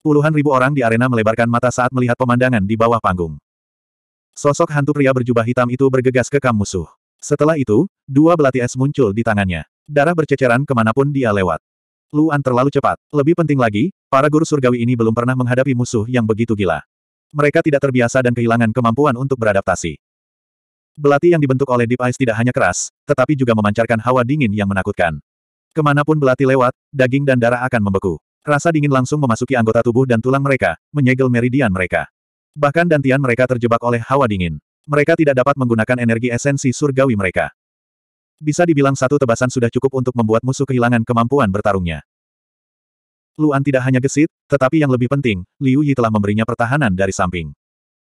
Puluhan ribu orang di arena melebarkan mata saat melihat pemandangan di bawah panggung. Sosok hantu pria berjubah hitam itu bergegas ke kam musuh. Setelah itu, dua belati es muncul di tangannya. Darah berceceran kemanapun dia lewat. Luan terlalu cepat. Lebih penting lagi, para guru surgawi ini belum pernah menghadapi musuh yang begitu gila. Mereka tidak terbiasa dan kehilangan kemampuan untuk beradaptasi. Belati yang dibentuk oleh Deep Ice tidak hanya keras, tetapi juga memancarkan hawa dingin yang menakutkan. Kemanapun belati lewat, daging dan darah akan membeku. Rasa dingin langsung memasuki anggota tubuh dan tulang mereka, menyegel meridian mereka. Bahkan dantian mereka terjebak oleh hawa dingin. Mereka tidak dapat menggunakan energi esensi surgawi mereka. Bisa dibilang satu tebasan sudah cukup untuk membuat musuh kehilangan kemampuan bertarungnya. Luan tidak hanya gesit, tetapi yang lebih penting, Liu Yi telah memberinya pertahanan dari samping.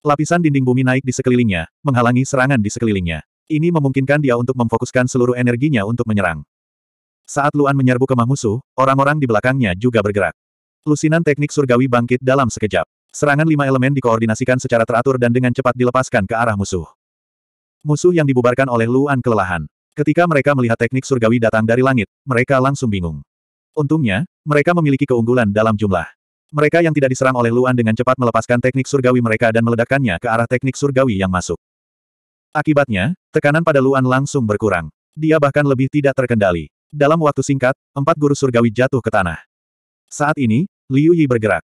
Lapisan dinding bumi naik di sekelilingnya, menghalangi serangan di sekelilingnya. Ini memungkinkan dia untuk memfokuskan seluruh energinya untuk menyerang. Saat Luan menyerbu ke musuh, orang-orang di belakangnya juga bergerak. Lusinan teknik surgawi bangkit dalam sekejap. Serangan lima elemen dikoordinasikan secara teratur dan dengan cepat dilepaskan ke arah musuh. Musuh yang dibubarkan oleh Luan kelelahan. Ketika mereka melihat teknik surgawi datang dari langit, mereka langsung bingung. Untungnya, mereka memiliki keunggulan dalam jumlah. Mereka yang tidak diserang oleh Luan dengan cepat melepaskan teknik surgawi mereka dan meledakkannya ke arah teknik surgawi yang masuk. Akibatnya, tekanan pada Luan langsung berkurang. Dia bahkan lebih tidak terkendali. Dalam waktu singkat, empat guru surgawi jatuh ke tanah. Saat ini, Liu Yi bergerak.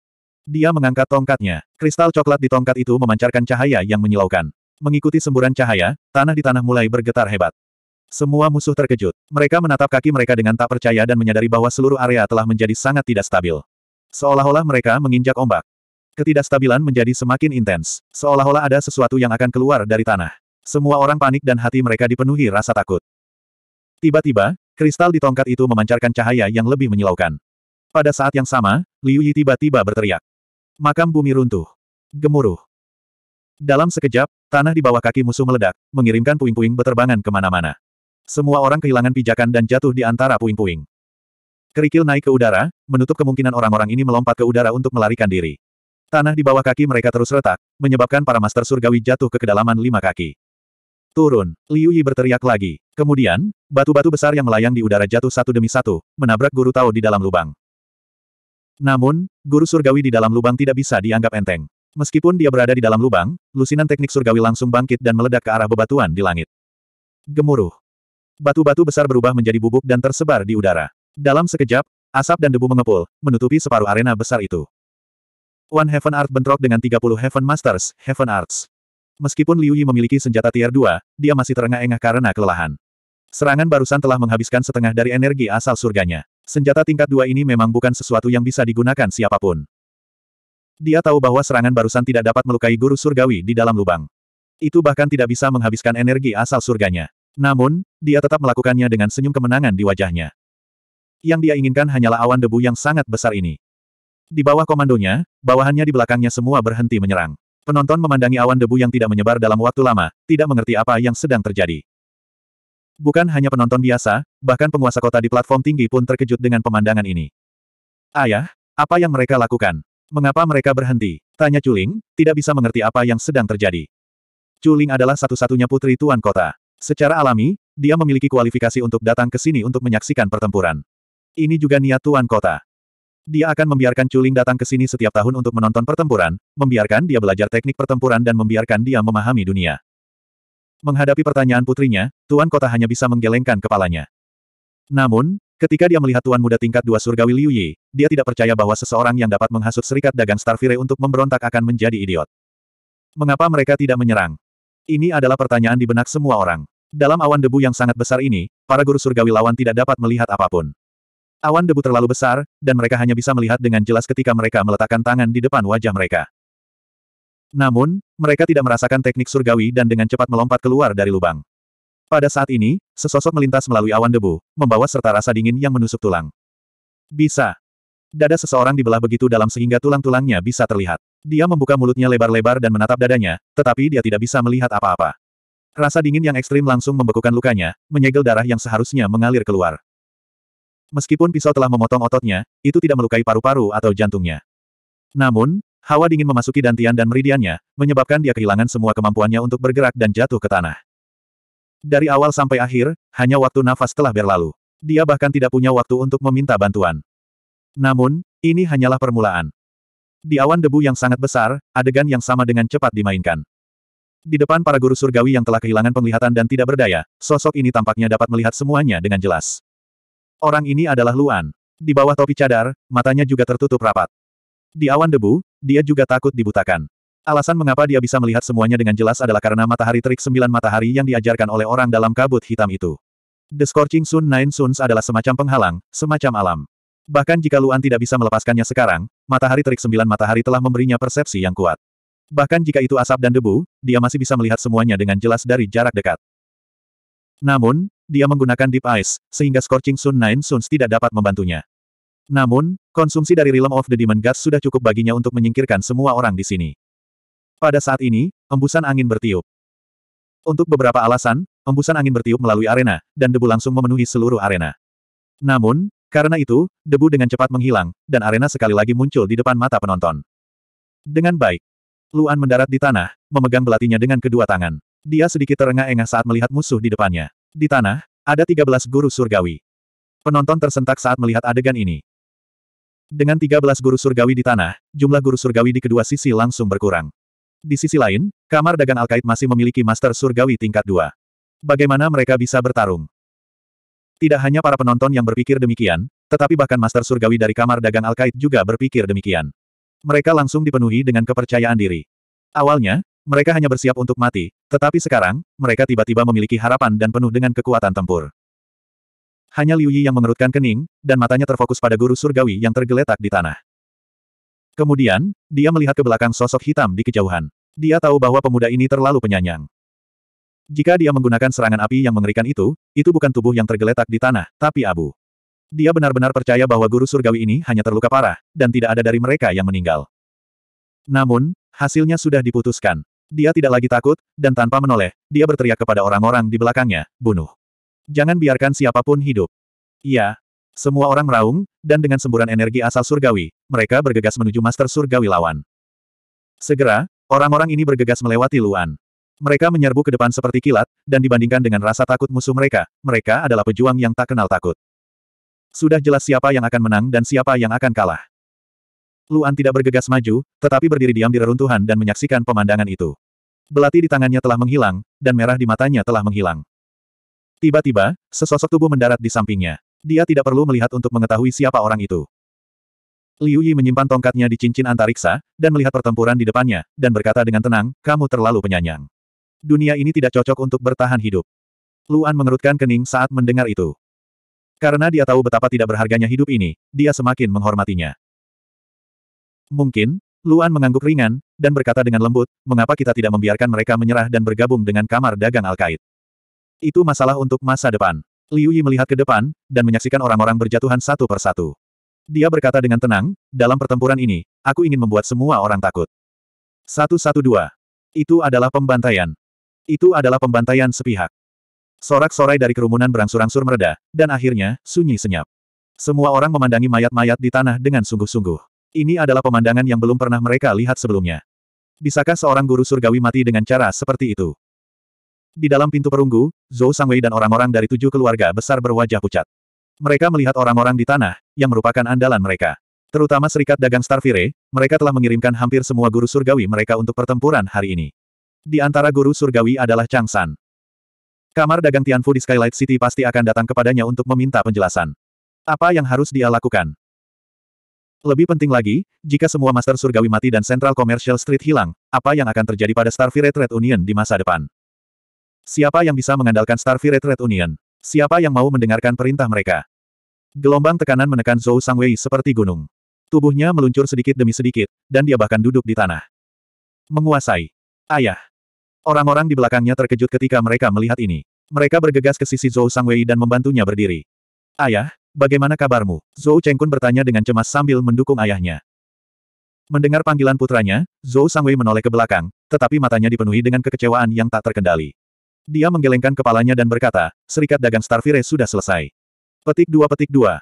Dia mengangkat tongkatnya. Kristal coklat di tongkat itu memancarkan cahaya yang menyilaukan. Mengikuti semburan cahaya, tanah di tanah mulai bergetar hebat. Semua musuh terkejut. Mereka menatap kaki mereka dengan tak percaya dan menyadari bahwa seluruh area telah menjadi sangat tidak stabil. Seolah-olah mereka menginjak ombak. Ketidakstabilan menjadi semakin intens. Seolah-olah ada sesuatu yang akan keluar dari tanah. Semua orang panik dan hati mereka dipenuhi rasa takut. Tiba-tiba, Kristal di tongkat itu memancarkan cahaya yang lebih menyilaukan. Pada saat yang sama, Liu Yi tiba-tiba berteriak. Makam bumi runtuh. Gemuruh. Dalam sekejap, tanah di bawah kaki musuh meledak, mengirimkan puing-puing beterbangan kemana-mana. Semua orang kehilangan pijakan dan jatuh di antara puing-puing. Kerikil naik ke udara, menutup kemungkinan orang-orang ini melompat ke udara untuk melarikan diri. Tanah di bawah kaki mereka terus retak, menyebabkan para master surgawi jatuh ke kedalaman lima kaki. Turun, Liu Yi berteriak lagi. Kemudian, batu-batu besar yang melayang di udara jatuh satu demi satu, menabrak guru Tao di dalam lubang. Namun, guru surgawi di dalam lubang tidak bisa dianggap enteng. Meskipun dia berada di dalam lubang, lusinan teknik surgawi langsung bangkit dan meledak ke arah bebatuan di langit. Gemuruh. Batu-batu besar berubah menjadi bubuk dan tersebar di udara. Dalam sekejap, asap dan debu mengepul, menutupi separuh arena besar itu. One Heaven Art bentrok dengan 30 Heaven Masters, Heaven Arts. Meskipun Liu Yi memiliki senjata tier 2, dia masih terengah-engah karena kelelahan. Serangan barusan telah menghabiskan setengah dari energi asal surganya. Senjata tingkat dua ini memang bukan sesuatu yang bisa digunakan siapapun. Dia tahu bahwa serangan barusan tidak dapat melukai guru surgawi di dalam lubang. Itu bahkan tidak bisa menghabiskan energi asal surganya. Namun, dia tetap melakukannya dengan senyum kemenangan di wajahnya. Yang dia inginkan hanyalah awan debu yang sangat besar ini. Di bawah komandonya, bawahannya di belakangnya semua berhenti menyerang. Penonton memandangi awan debu yang tidak menyebar dalam waktu lama, tidak mengerti apa yang sedang terjadi. Bukan hanya penonton biasa, bahkan penguasa kota di platform tinggi pun terkejut dengan pemandangan ini. Ayah, apa yang mereka lakukan? Mengapa mereka berhenti? Tanya Culing, tidak bisa mengerti apa yang sedang terjadi. Culing adalah satu-satunya putri tuan kota. Secara alami, dia memiliki kualifikasi untuk datang ke sini untuk menyaksikan pertempuran. Ini juga niat tuan kota. Dia akan membiarkan Chuling datang ke sini setiap tahun untuk menonton pertempuran, membiarkan dia belajar teknik pertempuran dan membiarkan dia memahami dunia. Menghadapi pertanyaan putrinya, Tuan Kota hanya bisa menggelengkan kepalanya. Namun, ketika dia melihat Tuan Muda tingkat dua surgawi Liu Yi, dia tidak percaya bahwa seseorang yang dapat menghasut serikat dagang Starfire untuk memberontak akan menjadi idiot. Mengapa mereka tidak menyerang? Ini adalah pertanyaan di benak semua orang. Dalam awan debu yang sangat besar ini, para guru surgawi lawan tidak dapat melihat apapun. Awan debu terlalu besar, dan mereka hanya bisa melihat dengan jelas ketika mereka meletakkan tangan di depan wajah mereka. Namun, mereka tidak merasakan teknik surgawi dan dengan cepat melompat keluar dari lubang. Pada saat ini, sesosok melintas melalui awan debu, membawa serta rasa dingin yang menusuk tulang. Bisa. Dada seseorang dibelah begitu dalam sehingga tulang-tulangnya bisa terlihat. Dia membuka mulutnya lebar-lebar dan menatap dadanya, tetapi dia tidak bisa melihat apa-apa. Rasa dingin yang ekstrim langsung membekukan lukanya, menyegel darah yang seharusnya mengalir keluar. Meskipun pisau telah memotong ototnya, itu tidak melukai paru-paru atau jantungnya. Namun, hawa dingin memasuki dantian dan meridiannya, menyebabkan dia kehilangan semua kemampuannya untuk bergerak dan jatuh ke tanah. Dari awal sampai akhir, hanya waktu nafas telah berlalu. Dia bahkan tidak punya waktu untuk meminta bantuan. Namun, ini hanyalah permulaan. Di awan debu yang sangat besar, adegan yang sama dengan cepat dimainkan. Di depan para guru surgawi yang telah kehilangan penglihatan dan tidak berdaya, sosok ini tampaknya dapat melihat semuanya dengan jelas. Orang ini adalah Luan. Di bawah topi cadar, matanya juga tertutup rapat. Di awan debu, dia juga takut dibutakan. Alasan mengapa dia bisa melihat semuanya dengan jelas adalah karena matahari terik sembilan matahari yang diajarkan oleh orang dalam kabut hitam itu. The Scorching Sun Nine Suns adalah semacam penghalang, semacam alam. Bahkan jika Luan tidak bisa melepaskannya sekarang, matahari terik sembilan matahari telah memberinya persepsi yang kuat. Bahkan jika itu asap dan debu, dia masih bisa melihat semuanya dengan jelas dari jarak dekat. Namun, dia menggunakan Deep Ice, sehingga Scorching Sun Nine Suns tidak dapat membantunya. Namun, konsumsi dari Realm of the Demon Gods sudah cukup baginya untuk menyingkirkan semua orang di sini. Pada saat ini, embusan angin bertiup. Untuk beberapa alasan, embusan angin bertiup melalui arena, dan debu langsung memenuhi seluruh arena. Namun, karena itu, debu dengan cepat menghilang, dan arena sekali lagi muncul di depan mata penonton. Dengan baik, Luan mendarat di tanah, memegang belatinya dengan kedua tangan. Dia sedikit terengah-engah saat melihat musuh di depannya. Di tanah, ada 13 guru surgawi. Penonton tersentak saat melihat adegan ini. Dengan 13 guru surgawi di tanah, jumlah guru surgawi di kedua sisi langsung berkurang. Di sisi lain, kamar dagang Alkait masih memiliki master surgawi tingkat 2. Bagaimana mereka bisa bertarung? Tidak hanya para penonton yang berpikir demikian, tetapi bahkan master surgawi dari kamar dagang Alkait juga berpikir demikian. Mereka langsung dipenuhi dengan kepercayaan diri. Awalnya, mereka hanya bersiap untuk mati, tetapi sekarang, mereka tiba-tiba memiliki harapan dan penuh dengan kekuatan tempur. Hanya Liu Yi yang mengerutkan kening, dan matanya terfokus pada guru surgawi yang tergeletak di tanah. Kemudian, dia melihat ke belakang sosok hitam di kejauhan. Dia tahu bahwa pemuda ini terlalu penyanyang. Jika dia menggunakan serangan api yang mengerikan itu, itu bukan tubuh yang tergeletak di tanah, tapi abu. Dia benar-benar percaya bahwa guru surgawi ini hanya terluka parah, dan tidak ada dari mereka yang meninggal. Namun, hasilnya sudah diputuskan. Dia tidak lagi takut, dan tanpa menoleh, dia berteriak kepada orang-orang di belakangnya, bunuh. Jangan biarkan siapapun hidup. Iya. Semua orang meraung, dan dengan semburan energi asal surgawi, mereka bergegas menuju Master Surgawi lawan. Segera, orang-orang ini bergegas melewati Luan. Mereka menyerbu ke depan seperti kilat, dan dibandingkan dengan rasa takut musuh mereka, mereka adalah pejuang yang tak kenal takut. Sudah jelas siapa yang akan menang dan siapa yang akan kalah. Luan tidak bergegas maju, tetapi berdiri diam di reruntuhan dan menyaksikan pemandangan itu belati di tangannya telah menghilang, dan merah di matanya telah menghilang. Tiba-tiba, sesosok tubuh mendarat di sampingnya. Dia tidak perlu melihat untuk mengetahui siapa orang itu. Liu Yi menyimpan tongkatnya di cincin antariksa, dan melihat pertempuran di depannya, dan berkata dengan tenang, kamu terlalu penyanyang. Dunia ini tidak cocok untuk bertahan hidup. Luan mengerutkan kening saat mendengar itu. Karena dia tahu betapa tidak berharganya hidup ini, dia semakin menghormatinya. Mungkin, Luan mengangguk ringan, dan berkata dengan lembut, mengapa kita tidak membiarkan mereka menyerah dan bergabung dengan kamar dagang Al-Qaid. Itu masalah untuk masa depan. Liu Yi melihat ke depan, dan menyaksikan orang-orang berjatuhan satu persatu. Dia berkata dengan tenang, dalam pertempuran ini, aku ingin membuat semua orang takut. Satu satu dua. Itu adalah pembantaian. Itu adalah pembantaian sepihak. Sorak-sorai dari kerumunan berangsur-angsur mereda, dan akhirnya, sunyi senyap. Semua orang memandangi mayat-mayat di tanah dengan sungguh-sungguh. Ini adalah pemandangan yang belum pernah mereka lihat sebelumnya. Bisakah seorang guru surgawi mati dengan cara seperti itu? Di dalam pintu perunggu, Zhou Sangwei dan orang-orang dari tujuh keluarga besar berwajah pucat. Mereka melihat orang-orang di tanah, yang merupakan andalan mereka. Terutama Serikat Dagang Starfire, mereka telah mengirimkan hampir semua guru surgawi mereka untuk pertempuran hari ini. Di antara guru surgawi adalah Chang San. Kamar dagang Tianfu di Skylight City pasti akan datang kepadanya untuk meminta penjelasan. Apa yang harus dia lakukan? Lebih penting lagi, jika semua Master Surgawi mati dan Central Commercial Street hilang, apa yang akan terjadi pada Starfire Red Union di masa depan? Siapa yang bisa mengandalkan Starfire Red Union? Siapa yang mau mendengarkan perintah mereka? Gelombang tekanan menekan Zhou Sangwei seperti gunung. Tubuhnya meluncur sedikit demi sedikit, dan dia bahkan duduk di tanah. Menguasai. Ayah. Orang-orang di belakangnya terkejut ketika mereka melihat ini. Mereka bergegas ke sisi Zhou Sangwei dan membantunya berdiri. Ayah, Bagaimana kabarmu? Zhou Chengkun bertanya dengan cemas sambil mendukung ayahnya. Mendengar panggilan putranya, Zhou Sangwei menoleh ke belakang, tetapi matanya dipenuhi dengan kekecewaan yang tak terkendali. Dia menggelengkan kepalanya dan berkata, Serikat Dagang Starfire sudah selesai. Petik dua petik dua.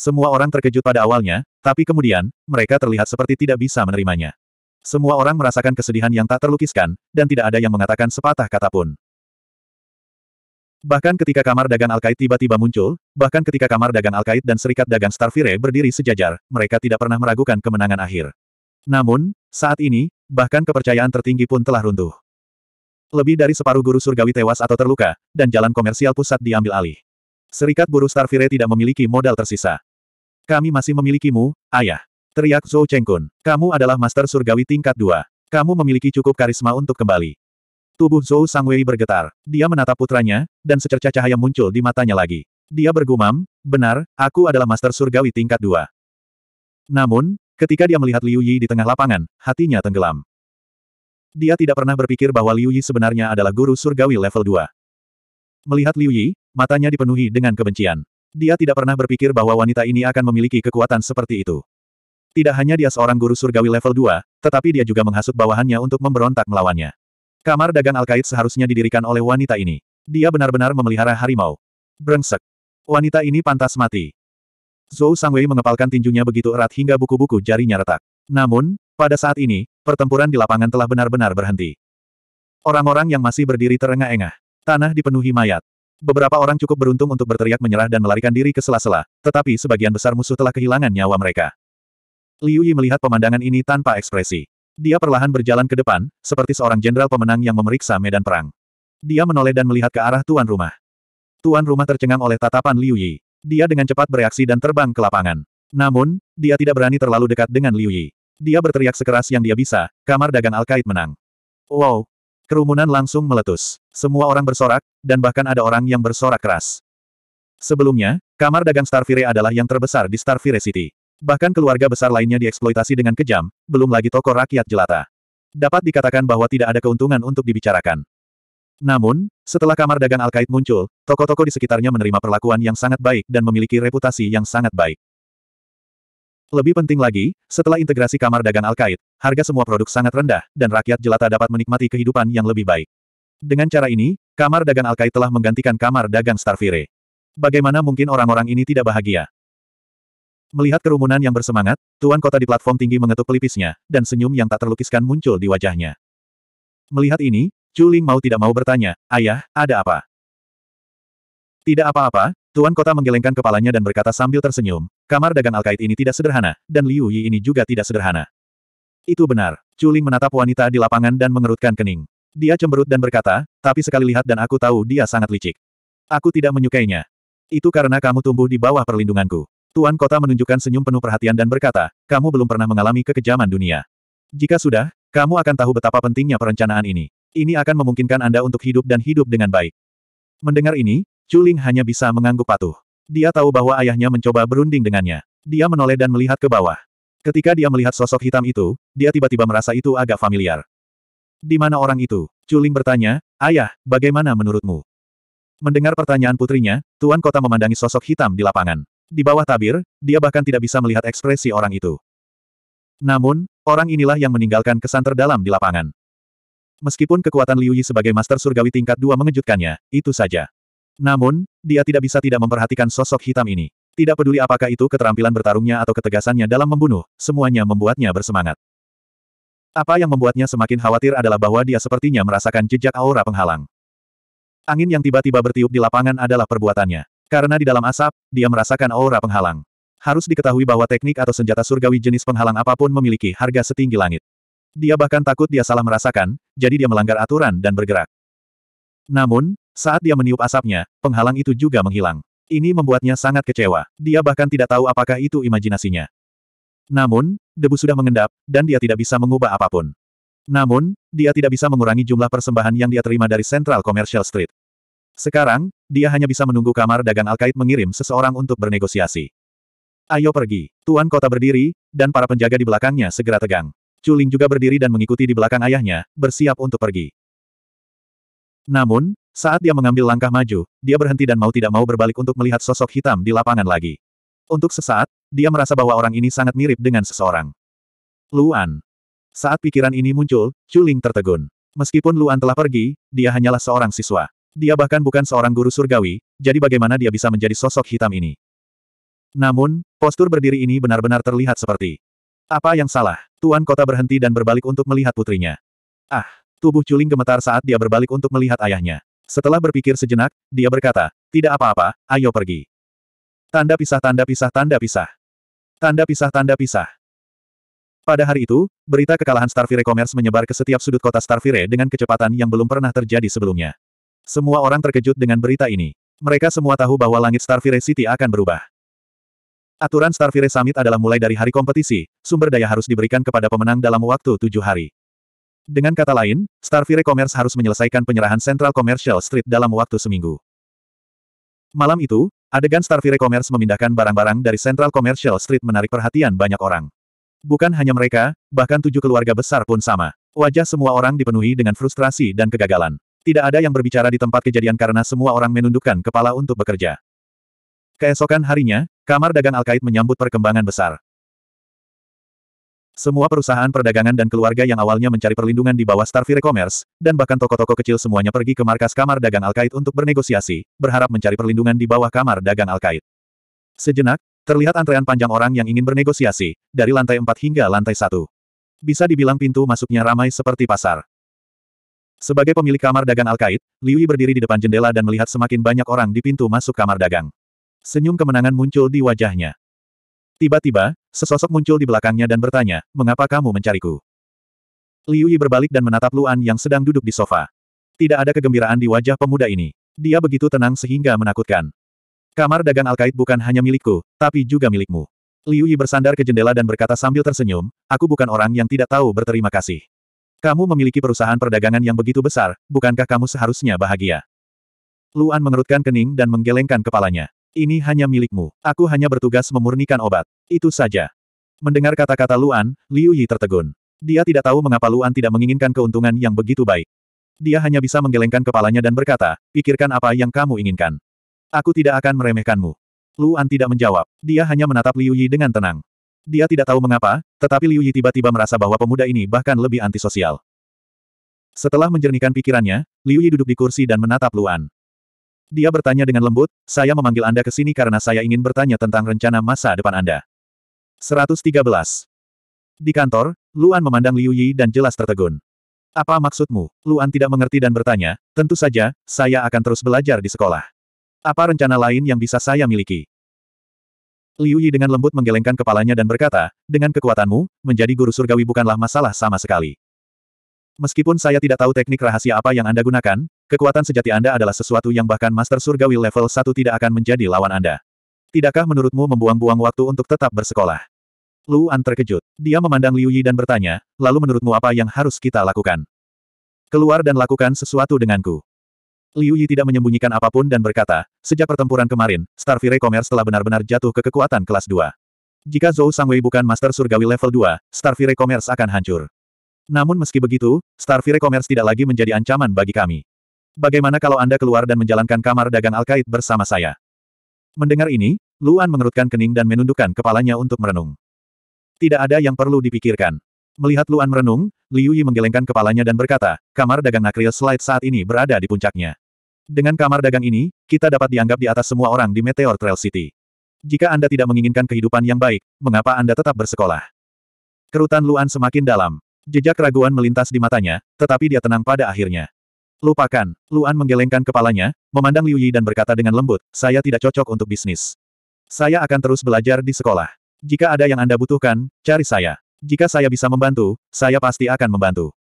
Semua orang terkejut pada awalnya, tapi kemudian, mereka terlihat seperti tidak bisa menerimanya. Semua orang merasakan kesedihan yang tak terlukiskan, dan tidak ada yang mengatakan sepatah kata pun. Bahkan ketika kamar dagang Alkait tiba-tiba muncul, bahkan ketika kamar dagang Alkait dan serikat dagang Starfire berdiri sejajar, mereka tidak pernah meragukan kemenangan akhir. Namun, saat ini, bahkan kepercayaan tertinggi pun telah runtuh. Lebih dari separuh guru surgawi tewas atau terluka, dan jalan komersial pusat diambil alih. Serikat buruh Starfire tidak memiliki modal tersisa. Kami masih memilikimu, ayah. Teriak Zhou Chengkun. Kamu adalah master surgawi tingkat dua. Kamu memiliki cukup karisma untuk kembali. Tubuh Zhou Sangwei bergetar. Dia menatap putranya, dan secercah cahaya muncul di matanya lagi. Dia bergumam, benar, aku adalah Master Surgawi tingkat dua. Namun, ketika dia melihat Liu Yi di tengah lapangan, hatinya tenggelam. Dia tidak pernah berpikir bahwa Liu Yi sebenarnya adalah guru surgawi level 2. Melihat Liu Yi, matanya dipenuhi dengan kebencian. Dia tidak pernah berpikir bahwa wanita ini akan memiliki kekuatan seperti itu. Tidak hanya dia seorang guru surgawi level 2, tetapi dia juga menghasut bawahannya untuk memberontak melawannya. Kamar dagang Alkait seharusnya didirikan oleh wanita ini. Dia benar-benar memelihara harimau. Brengsek. Wanita ini pantas mati. Zhou Sangwei mengepalkan tinjunya begitu erat hingga buku-buku jarinya retak. Namun, pada saat ini, pertempuran di lapangan telah benar-benar berhenti. Orang-orang yang masih berdiri terengah-engah. Tanah dipenuhi mayat. Beberapa orang cukup beruntung untuk berteriak menyerah dan melarikan diri ke sela-sela, tetapi sebagian besar musuh telah kehilangan nyawa mereka. Liu Yi melihat pemandangan ini tanpa ekspresi. Dia perlahan berjalan ke depan, seperti seorang jenderal pemenang yang memeriksa medan perang. Dia menoleh dan melihat ke arah tuan rumah. Tuan rumah tercengang oleh tatapan Liu Yi. Dia dengan cepat bereaksi dan terbang ke lapangan. Namun, dia tidak berani terlalu dekat dengan Liu Yi. Dia berteriak sekeras yang dia bisa, kamar dagang Alkait menang. Wow! Kerumunan langsung meletus. Semua orang bersorak, dan bahkan ada orang yang bersorak keras. Sebelumnya, kamar dagang Starfire adalah yang terbesar di Starfire City. Bahkan keluarga besar lainnya dieksploitasi dengan kejam, belum lagi toko rakyat jelata. Dapat dikatakan bahwa tidak ada keuntungan untuk dibicarakan. Namun, setelah kamar dagang Alkait muncul, toko-toko di sekitarnya menerima perlakuan yang sangat baik dan memiliki reputasi yang sangat baik. Lebih penting lagi, setelah integrasi kamar dagang Alkait, harga semua produk sangat rendah, dan rakyat jelata dapat menikmati kehidupan yang lebih baik. Dengan cara ini, kamar dagang Alkait telah menggantikan kamar dagang Starfire. Bagaimana mungkin orang-orang ini tidak bahagia? Melihat kerumunan yang bersemangat, tuan kota di platform tinggi mengetuk pelipisnya, dan senyum yang tak terlukiskan muncul di wajahnya. Melihat ini, Chu mau tidak mau bertanya, Ayah, ada apa? Tidak apa-apa, tuan kota menggelengkan kepalanya dan berkata sambil tersenyum, kamar dagang Alkait ini tidak sederhana, dan Liu Yi ini juga tidak sederhana. Itu benar, Chu menatap wanita di lapangan dan mengerutkan kening. Dia cemberut dan berkata, tapi sekali lihat dan aku tahu dia sangat licik. Aku tidak menyukainya. Itu karena kamu tumbuh di bawah perlindunganku. Tuan Kota menunjukkan senyum penuh perhatian dan berkata, kamu belum pernah mengalami kekejaman dunia. Jika sudah, kamu akan tahu betapa pentingnya perencanaan ini. Ini akan memungkinkan Anda untuk hidup dan hidup dengan baik. Mendengar ini, Chuling hanya bisa mengangguk patuh. Dia tahu bahwa ayahnya mencoba berunding dengannya. Dia menoleh dan melihat ke bawah. Ketika dia melihat sosok hitam itu, dia tiba-tiba merasa itu agak familiar. Di mana orang itu? Chuling bertanya, Ayah, bagaimana menurutmu? Mendengar pertanyaan putrinya, Tuan Kota memandangi sosok hitam di lapangan. Di bawah tabir, dia bahkan tidak bisa melihat ekspresi orang itu. Namun, orang inilah yang meninggalkan kesan terdalam di lapangan. Meskipun kekuatan Liu Yi sebagai Master Surgawi tingkat dua mengejutkannya, itu saja. Namun, dia tidak bisa tidak memperhatikan sosok hitam ini. Tidak peduli apakah itu keterampilan bertarungnya atau ketegasannya dalam membunuh, semuanya membuatnya bersemangat. Apa yang membuatnya semakin khawatir adalah bahwa dia sepertinya merasakan jejak aura penghalang. Angin yang tiba-tiba bertiup di lapangan adalah perbuatannya. Karena di dalam asap, dia merasakan aura penghalang. Harus diketahui bahwa teknik atau senjata surgawi jenis penghalang apapun memiliki harga setinggi langit. Dia bahkan takut dia salah merasakan, jadi dia melanggar aturan dan bergerak. Namun, saat dia meniup asapnya, penghalang itu juga menghilang. Ini membuatnya sangat kecewa. Dia bahkan tidak tahu apakah itu imajinasinya. Namun, debu sudah mengendap, dan dia tidak bisa mengubah apapun. Namun, dia tidak bisa mengurangi jumlah persembahan yang dia terima dari Central Commercial Street. Sekarang, dia hanya bisa menunggu kamar dagang Alkait mengirim seseorang untuk bernegosiasi. Ayo pergi. Tuan kota berdiri, dan para penjaga di belakangnya segera tegang. Culing juga berdiri dan mengikuti di belakang ayahnya, bersiap untuk pergi. Namun, saat dia mengambil langkah maju, dia berhenti dan mau tidak mau berbalik untuk melihat sosok hitam di lapangan lagi. Untuk sesaat, dia merasa bahwa orang ini sangat mirip dengan seseorang. Luan. Saat pikiran ini muncul, Chuling tertegun. Meskipun Luan telah pergi, dia hanyalah seorang siswa. Dia bahkan bukan seorang guru surgawi, jadi bagaimana dia bisa menjadi sosok hitam ini? Namun, postur berdiri ini benar-benar terlihat seperti. Apa yang salah? Tuan kota berhenti dan berbalik untuk melihat putrinya. Ah, tubuh Culing gemetar saat dia berbalik untuk melihat ayahnya. Setelah berpikir sejenak, dia berkata, tidak apa-apa, ayo pergi. Tanda pisah tanda pisah tanda pisah. Tanda pisah tanda pisah. Pada hari itu, berita kekalahan Starfire Commerce menyebar ke setiap sudut kota Starfire dengan kecepatan yang belum pernah terjadi sebelumnya. Semua orang terkejut dengan berita ini. Mereka semua tahu bahwa langit Starfire City akan berubah. Aturan Starfire Summit adalah mulai dari hari kompetisi, sumber daya harus diberikan kepada pemenang dalam waktu tujuh hari. Dengan kata lain, Starfire Commerce harus menyelesaikan penyerahan Central Commercial Street dalam waktu seminggu. Malam itu, adegan Starfire Commerce memindahkan barang-barang dari Central Commercial Street menarik perhatian banyak orang. Bukan hanya mereka, bahkan tujuh keluarga besar pun sama. Wajah semua orang dipenuhi dengan frustrasi dan kegagalan. Tidak ada yang berbicara di tempat kejadian karena semua orang menundukkan kepala untuk bekerja. Keesokan harinya, kamar dagang Alkait menyambut perkembangan besar. Semua perusahaan perdagangan dan keluarga yang awalnya mencari perlindungan di bawah Starfire Commerce, dan bahkan toko-toko kecil semuanya pergi ke markas kamar dagang Alkait untuk bernegosiasi, berharap mencari perlindungan di bawah kamar dagang Alkait. Sejenak, terlihat antrean panjang orang yang ingin bernegosiasi, dari lantai 4 hingga lantai satu. Bisa dibilang pintu masuknya ramai seperti pasar. Sebagai pemilik kamar dagang Alkait, Liu Yi berdiri di depan jendela dan melihat semakin banyak orang di pintu masuk kamar dagang. Senyum kemenangan muncul di wajahnya. Tiba-tiba, sesosok muncul di belakangnya dan bertanya, mengapa kamu mencariku? Liu Yi berbalik dan menatap Luan yang sedang duduk di sofa. Tidak ada kegembiraan di wajah pemuda ini. Dia begitu tenang sehingga menakutkan. Kamar dagang Alkait bukan hanya milikku, tapi juga milikmu. Liu Yi bersandar ke jendela dan berkata sambil tersenyum, aku bukan orang yang tidak tahu berterima kasih. Kamu memiliki perusahaan perdagangan yang begitu besar, bukankah kamu seharusnya bahagia? Luan mengerutkan kening dan menggelengkan kepalanya. Ini hanya milikmu. Aku hanya bertugas memurnikan obat. Itu saja. Mendengar kata-kata Luan, Liu Yi tertegun. Dia tidak tahu mengapa Luan tidak menginginkan keuntungan yang begitu baik. Dia hanya bisa menggelengkan kepalanya dan berkata, pikirkan apa yang kamu inginkan. Aku tidak akan meremehkanmu. Luan tidak menjawab. Dia hanya menatap Liu Yi dengan tenang. Dia tidak tahu mengapa, tetapi Liu Yi tiba-tiba merasa bahwa pemuda ini bahkan lebih antisosial. Setelah menjernihkan pikirannya, Liu Yi duduk di kursi dan menatap Luan. Dia bertanya dengan lembut, saya memanggil Anda ke sini karena saya ingin bertanya tentang rencana masa depan Anda. 113. Di kantor, Luan memandang Liu Yi dan jelas tertegun. Apa maksudmu? Luan tidak mengerti dan bertanya, tentu saja, saya akan terus belajar di sekolah. Apa rencana lain yang bisa saya miliki? Liu Yi dengan lembut menggelengkan kepalanya dan berkata, dengan kekuatanmu, menjadi guru surgawi bukanlah masalah sama sekali. Meskipun saya tidak tahu teknik rahasia apa yang Anda gunakan, kekuatan sejati Anda adalah sesuatu yang bahkan Master Surgawi level 1 tidak akan menjadi lawan Anda. Tidakkah menurutmu membuang-buang waktu untuk tetap bersekolah? Lu An terkejut. Dia memandang Liu Yi dan bertanya, lalu menurutmu apa yang harus kita lakukan? Keluar dan lakukan sesuatu denganku. Liu Yi tidak menyembunyikan apapun dan berkata, sejak pertempuran kemarin, Starfire Commerce telah benar-benar jatuh ke kekuatan kelas 2. Jika Zhou Sangwei bukan Master Surgawi level 2, Starfire Commerce akan hancur. Namun meski begitu, Starfire Commerce tidak lagi menjadi ancaman bagi kami. Bagaimana kalau Anda keluar dan menjalankan kamar dagang Alkait bersama saya? Mendengar ini, Luan mengerutkan kening dan menundukkan kepalanya untuk merenung. Tidak ada yang perlu dipikirkan. Melihat Luan merenung, Liu Yi menggelengkan kepalanya dan berkata, kamar dagang Nakril Slide saat ini berada di puncaknya. Dengan kamar dagang ini, kita dapat dianggap di atas semua orang di Meteor Trail City. Jika Anda tidak menginginkan kehidupan yang baik, mengapa Anda tetap bersekolah? Kerutan Luan semakin dalam. Jejak keraguan melintas di matanya, tetapi dia tenang pada akhirnya. Lupakan, Luan menggelengkan kepalanya, memandang Liu Yi dan berkata dengan lembut, saya tidak cocok untuk bisnis. Saya akan terus belajar di sekolah. Jika ada yang Anda butuhkan, cari saya. Jika saya bisa membantu, saya pasti akan membantu.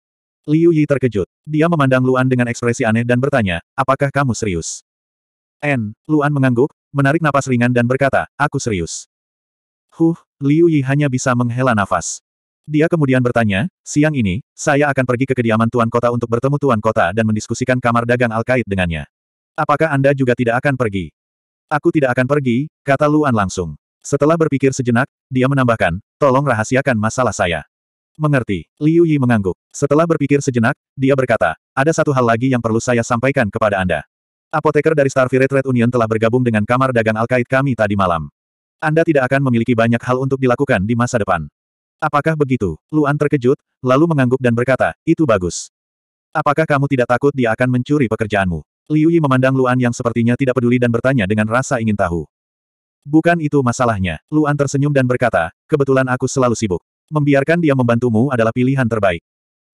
Liu Yi terkejut. Dia memandang Luan dengan ekspresi aneh dan bertanya, apakah kamu serius? N. Luan mengangguk, menarik napas ringan dan berkata, aku serius. Huh, Liu Yi hanya bisa menghela nafas. Dia kemudian bertanya, siang ini, saya akan pergi ke kediaman Tuan Kota untuk bertemu Tuan Kota dan mendiskusikan kamar dagang Al-Kaid dengannya. Apakah Anda juga tidak akan pergi? Aku tidak akan pergi, kata Luan langsung. Setelah berpikir sejenak, dia menambahkan, tolong rahasiakan masalah saya. Mengerti. Liu Yi mengangguk. Setelah berpikir sejenak, dia berkata, ada satu hal lagi yang perlu saya sampaikan kepada Anda. Apoteker dari Starfire Red Union telah bergabung dengan kamar dagang Alkait kami tadi malam. Anda tidak akan memiliki banyak hal untuk dilakukan di masa depan. Apakah begitu? Luan terkejut, lalu mengangguk dan berkata, itu bagus. Apakah kamu tidak takut dia akan mencuri pekerjaanmu? Liu Yi memandang Luan yang sepertinya tidak peduli dan bertanya dengan rasa ingin tahu. Bukan itu masalahnya. Luan tersenyum dan berkata, kebetulan aku selalu sibuk. Membiarkan dia membantumu adalah pilihan terbaik.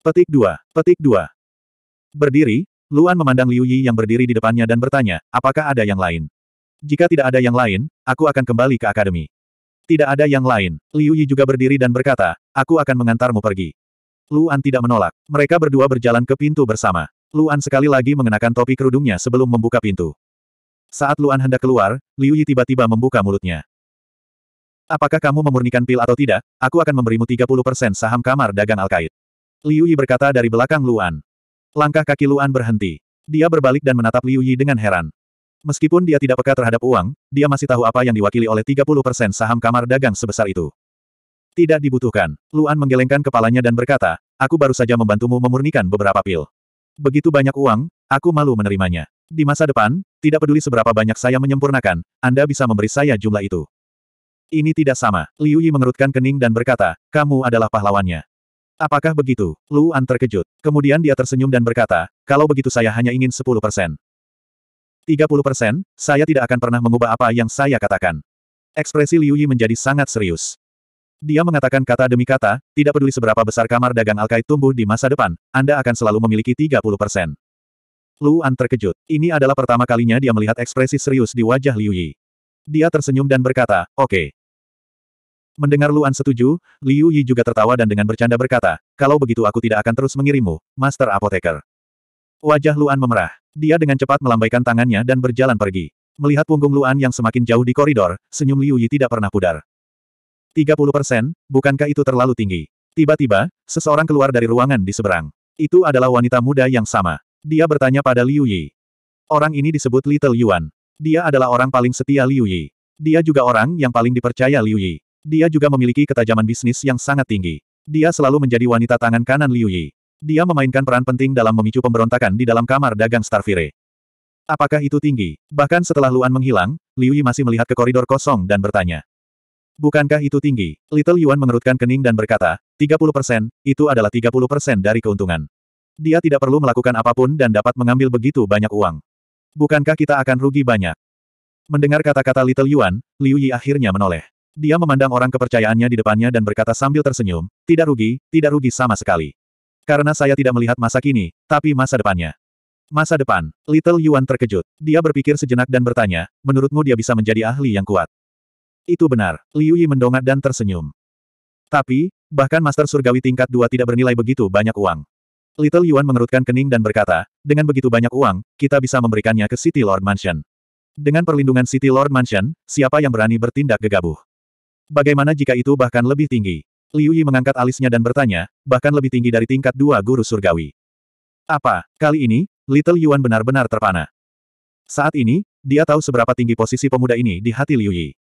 Petik 2. Petik 2. Berdiri, Luan memandang Liu Yi yang berdiri di depannya dan bertanya, apakah ada yang lain? Jika tidak ada yang lain, aku akan kembali ke akademi. Tidak ada yang lain. Liu Yi juga berdiri dan berkata, aku akan mengantarmu pergi. Luan tidak menolak. Mereka berdua berjalan ke pintu bersama. Luan sekali lagi mengenakan topi kerudungnya sebelum membuka pintu. Saat Luan hendak keluar, Liu Yi tiba-tiba membuka mulutnya. Apakah kamu memurnikan pil atau tidak, aku akan memberimu 30% saham kamar dagang Alkaid. Liu Yi berkata dari belakang Luan. Langkah kaki Luan berhenti. Dia berbalik dan menatap Liu Yi dengan heran. Meskipun dia tidak peka terhadap uang, dia masih tahu apa yang diwakili oleh 30% saham kamar dagang sebesar itu. Tidak dibutuhkan. Luan menggelengkan kepalanya dan berkata, aku baru saja membantumu memurnikan beberapa pil. Begitu banyak uang, aku malu menerimanya. Di masa depan, tidak peduli seberapa banyak saya menyempurnakan, Anda bisa memberi saya jumlah itu. Ini tidak sama. Liu Yi mengerutkan kening dan berkata, kamu adalah pahlawannya. Apakah begitu? Luan terkejut. Kemudian dia tersenyum dan berkata, kalau begitu saya hanya ingin 10 persen. 30 persen, saya tidak akan pernah mengubah apa yang saya katakan. Ekspresi Liu Yi menjadi sangat serius. Dia mengatakan kata demi kata, tidak peduli seberapa besar kamar dagang Alkai tumbuh di masa depan, Anda akan selalu memiliki 30 persen. Luan terkejut. Ini adalah pertama kalinya dia melihat ekspresi serius di wajah Liu Yi. Dia tersenyum dan berkata, oke. Okay. Mendengar Luan setuju, Liu Yi juga tertawa dan dengan bercanda berkata, kalau begitu aku tidak akan terus mengirimu, Master Apoteker. Wajah Luan memerah. Dia dengan cepat melambaikan tangannya dan berjalan pergi. Melihat punggung Luan yang semakin jauh di koridor, senyum Liu Yi tidak pernah pudar. 30 persen, bukankah itu terlalu tinggi? Tiba-tiba, seseorang keluar dari ruangan di seberang. Itu adalah wanita muda yang sama. Dia bertanya pada Liu Yi. Orang ini disebut Little Yuan. Dia adalah orang paling setia Liu Yi. Dia juga orang yang paling dipercaya Liu Yi. Dia juga memiliki ketajaman bisnis yang sangat tinggi. Dia selalu menjadi wanita tangan kanan Liu Yi. Dia memainkan peran penting dalam memicu pemberontakan di dalam kamar dagang Starfire. Apakah itu tinggi? Bahkan setelah Luan menghilang, Liu Yi masih melihat ke koridor kosong dan bertanya. Bukankah itu tinggi? Little Yuan mengerutkan kening dan berkata, 30%, itu adalah 30% dari keuntungan. Dia tidak perlu melakukan apapun dan dapat mengambil begitu banyak uang. Bukankah kita akan rugi banyak? Mendengar kata-kata Little Yuan, Liu Yi akhirnya menoleh. Dia memandang orang kepercayaannya di depannya dan berkata sambil tersenyum, tidak rugi, tidak rugi sama sekali. Karena saya tidak melihat masa kini, tapi masa depannya. Masa depan, Little Yuan terkejut. Dia berpikir sejenak dan bertanya, menurutmu dia bisa menjadi ahli yang kuat? Itu benar, Liu Yi mendongak dan tersenyum. Tapi, bahkan Master Surgawi tingkat dua tidak bernilai begitu banyak uang. Little Yuan mengerutkan kening dan berkata, dengan begitu banyak uang, kita bisa memberikannya ke City Lord Mansion. Dengan perlindungan City Lord Mansion, siapa yang berani bertindak gegabah? Bagaimana jika itu bahkan lebih tinggi? Liu Yi mengangkat alisnya dan bertanya, bahkan lebih tinggi dari tingkat dua guru surgawi. Apa, kali ini, Little Yuan benar-benar terpana. Saat ini, dia tahu seberapa tinggi posisi pemuda ini di hati Liu Yi.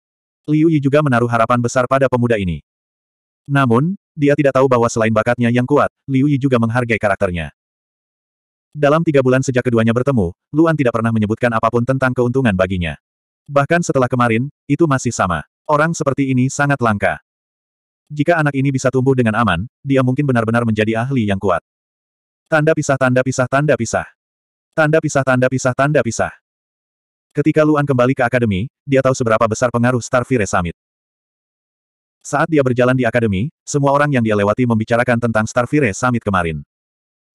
Liu Yi juga menaruh harapan besar pada pemuda ini. Namun, dia tidak tahu bahwa selain bakatnya yang kuat, Liu Yi juga menghargai karakternya. Dalam tiga bulan sejak keduanya bertemu, Luan tidak pernah menyebutkan apapun tentang keuntungan baginya. Bahkan setelah kemarin, itu masih sama. Orang seperti ini sangat langka. Jika anak ini bisa tumbuh dengan aman, dia mungkin benar-benar menjadi ahli yang kuat. Tanda pisah tanda pisah tanda pisah. Tanda pisah tanda pisah tanda pisah. Ketika Luan kembali ke akademi, dia tahu seberapa besar pengaruh Starfire Summit. Saat dia berjalan di akademi, semua orang yang dia lewati membicarakan tentang Starfire Summit kemarin.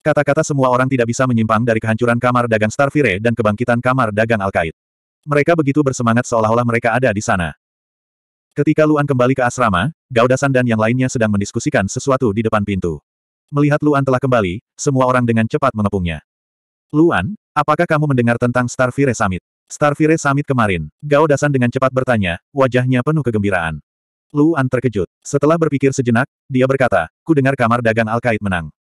Kata-kata semua orang tidak bisa menyimpang dari kehancuran kamar dagang Starfire dan kebangkitan kamar dagang Al-Qaid. Mereka begitu bersemangat seolah-olah mereka ada di sana. Ketika Luan kembali ke asrama, Gaudasan dan yang lainnya sedang mendiskusikan sesuatu di depan pintu. Melihat Luan telah kembali, semua orang dengan cepat mengepungnya. Luan, apakah kamu mendengar tentang Starfire Summit? Starfire Summit kemarin, Gaudasan dengan cepat bertanya, wajahnya penuh kegembiraan. Luan terkejut. Setelah berpikir sejenak, dia berkata, ku dengar kamar dagang Alkait menang.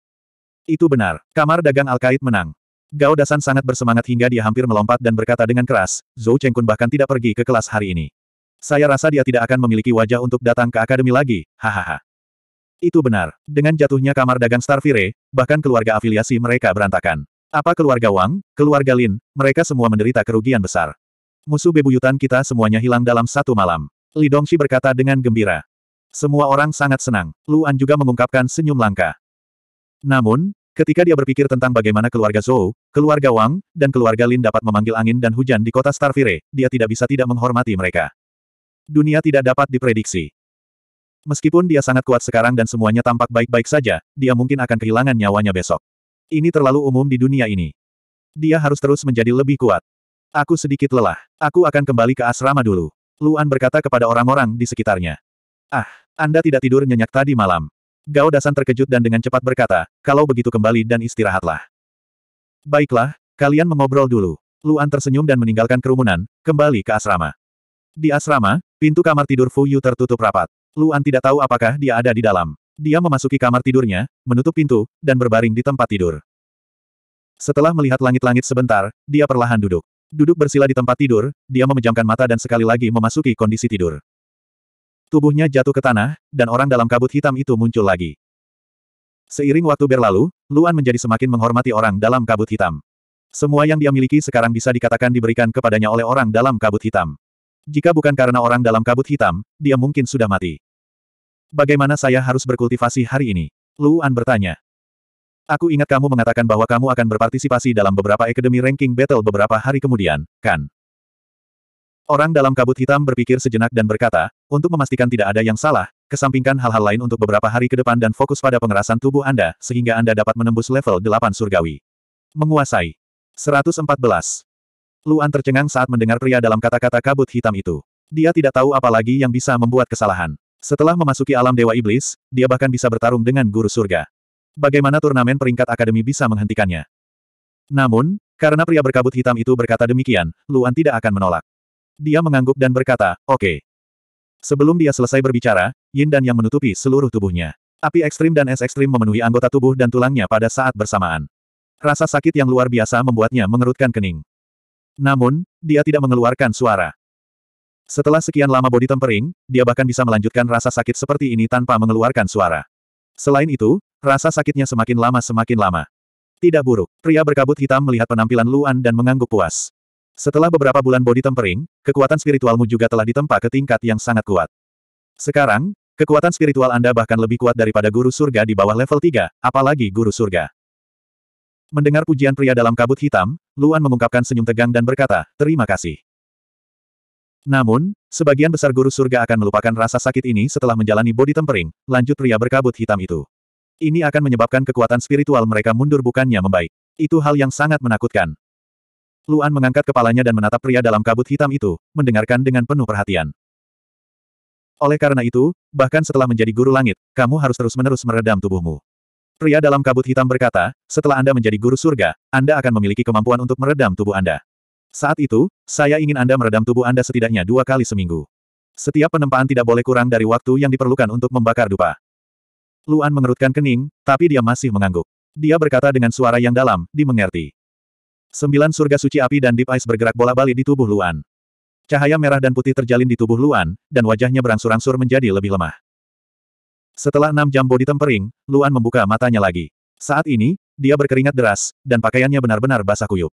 Itu benar, kamar dagang Alkait menang. Gao Dasan sangat bersemangat hingga dia hampir melompat dan berkata dengan keras, Zhou Chengkun bahkan tidak pergi ke kelas hari ini. Saya rasa dia tidak akan memiliki wajah untuk datang ke akademi lagi, hahaha. Itu benar. Dengan jatuhnya kamar dagang Starfire, bahkan keluarga afiliasi mereka berantakan. Apa keluarga Wang, keluarga Lin, mereka semua menderita kerugian besar. Musuh bebuyutan kita semuanya hilang dalam satu malam. Li Dongxi berkata dengan gembira. Semua orang sangat senang. Luan juga mengungkapkan senyum langka. Namun, ketika dia berpikir tentang bagaimana keluarga Zhou, keluarga Wang, dan keluarga Lin dapat memanggil angin dan hujan di kota Starfire, dia tidak bisa tidak menghormati mereka. Dunia tidak dapat diprediksi. Meskipun dia sangat kuat sekarang dan semuanya tampak baik-baik saja, dia mungkin akan kehilangan nyawanya besok. Ini terlalu umum di dunia ini. Dia harus terus menjadi lebih kuat. Aku sedikit lelah. Aku akan kembali ke asrama dulu. Luan berkata kepada orang-orang di sekitarnya. Ah, Anda tidak tidur nyenyak tadi malam. Gao Dasan terkejut dan dengan cepat berkata, kalau begitu kembali dan istirahatlah. Baiklah, kalian mengobrol dulu. Luan tersenyum dan meninggalkan kerumunan, kembali ke asrama. Di asrama, pintu kamar tidur Fu Yu tertutup rapat. Luan tidak tahu apakah dia ada di dalam. Dia memasuki kamar tidurnya, menutup pintu, dan berbaring di tempat tidur. Setelah melihat langit-langit sebentar, dia perlahan duduk. Duduk bersila di tempat tidur, dia memejamkan mata dan sekali lagi memasuki kondisi tidur. Tubuhnya jatuh ke tanah, dan orang dalam kabut hitam itu muncul lagi. Seiring waktu berlalu, Luan menjadi semakin menghormati orang dalam kabut hitam. Semua yang dia miliki sekarang bisa dikatakan diberikan kepadanya oleh orang dalam kabut hitam. Jika bukan karena orang dalam kabut hitam, dia mungkin sudah mati. Bagaimana saya harus berkultivasi hari ini? Luan bertanya. Aku ingat kamu mengatakan bahwa kamu akan berpartisipasi dalam beberapa akademi ranking battle beberapa hari kemudian, kan? Orang dalam kabut hitam berpikir sejenak dan berkata, untuk memastikan tidak ada yang salah, kesampingkan hal-hal lain untuk beberapa hari ke depan dan fokus pada pengerasan tubuh Anda, sehingga Anda dapat menembus level 8 surgawi. Menguasai. 114. Luan tercengang saat mendengar pria dalam kata-kata kabut hitam itu. Dia tidak tahu apa lagi yang bisa membuat kesalahan. Setelah memasuki alam Dewa Iblis, dia bahkan bisa bertarung dengan Guru Surga. Bagaimana turnamen peringkat akademi bisa menghentikannya? Namun, karena pria berkabut hitam itu berkata demikian, Luan tidak akan menolak. Dia mengangguk dan berkata, oke. Okay. Sebelum dia selesai berbicara, Yin dan Yang menutupi seluruh tubuhnya. Api ekstrim dan es ekstrim memenuhi anggota tubuh dan tulangnya pada saat bersamaan. Rasa sakit yang luar biasa membuatnya mengerutkan kening. Namun, dia tidak mengeluarkan suara. Setelah sekian lama bodi tempering, dia bahkan bisa melanjutkan rasa sakit seperti ini tanpa mengeluarkan suara. Selain itu, rasa sakitnya semakin lama semakin lama. Tidak buruk, pria berkabut hitam melihat penampilan Luan dan mengangguk puas. Setelah beberapa bulan bodi tempering, kekuatan spiritualmu juga telah ditempa ke tingkat yang sangat kuat. Sekarang, kekuatan spiritual Anda bahkan lebih kuat daripada guru surga di bawah level 3, apalagi guru surga. Mendengar pujian pria dalam kabut hitam, Luan mengungkapkan senyum tegang dan berkata, terima kasih. Namun, sebagian besar guru surga akan melupakan rasa sakit ini setelah menjalani body tempering, lanjut pria berkabut hitam itu. Ini akan menyebabkan kekuatan spiritual mereka mundur bukannya membaik. Itu hal yang sangat menakutkan. Luan mengangkat kepalanya dan menatap pria dalam kabut hitam itu, mendengarkan dengan penuh perhatian. Oleh karena itu, bahkan setelah menjadi guru langit, kamu harus terus-menerus meredam tubuhmu. Pria dalam kabut hitam berkata, setelah Anda menjadi guru surga, Anda akan memiliki kemampuan untuk meredam tubuh Anda. Saat itu, saya ingin Anda meredam tubuh Anda setidaknya dua kali seminggu. Setiap penempaan tidak boleh kurang dari waktu yang diperlukan untuk membakar dupa. Luan mengerutkan kening, tapi dia masih mengangguk. Dia berkata dengan suara yang dalam, dimengerti. Sembilan surga suci api dan Deep Ice bergerak bola-balik di tubuh Luan. Cahaya merah dan putih terjalin di tubuh Luan, dan wajahnya berangsur-angsur menjadi lebih lemah. Setelah enam jam body tempering, Luan membuka matanya lagi. Saat ini, dia berkeringat deras, dan pakaiannya benar-benar basah kuyup.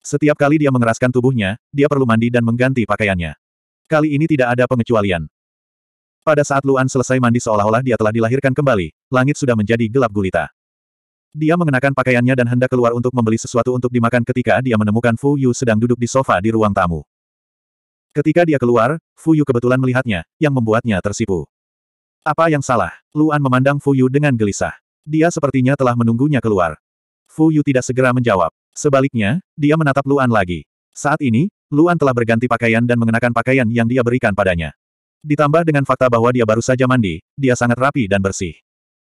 Setiap kali dia mengeraskan tubuhnya, dia perlu mandi dan mengganti pakaiannya. Kali ini tidak ada pengecualian. Pada saat Luan selesai mandi seolah-olah dia telah dilahirkan kembali, langit sudah menjadi gelap gulita. Dia mengenakan pakaiannya dan hendak keluar untuk membeli sesuatu untuk dimakan ketika dia menemukan Fu Yu sedang duduk di sofa di ruang tamu. Ketika dia keluar, Fu Yu kebetulan melihatnya, yang membuatnya tersipu. Apa yang salah? Luan memandang Fuyu dengan gelisah. Dia sepertinya telah menunggunya keluar. Fuyu tidak segera menjawab. Sebaliknya, dia menatap Luan lagi. Saat ini, Luan telah berganti pakaian dan mengenakan pakaian yang dia berikan padanya. Ditambah dengan fakta bahwa dia baru saja mandi, dia sangat rapi dan bersih.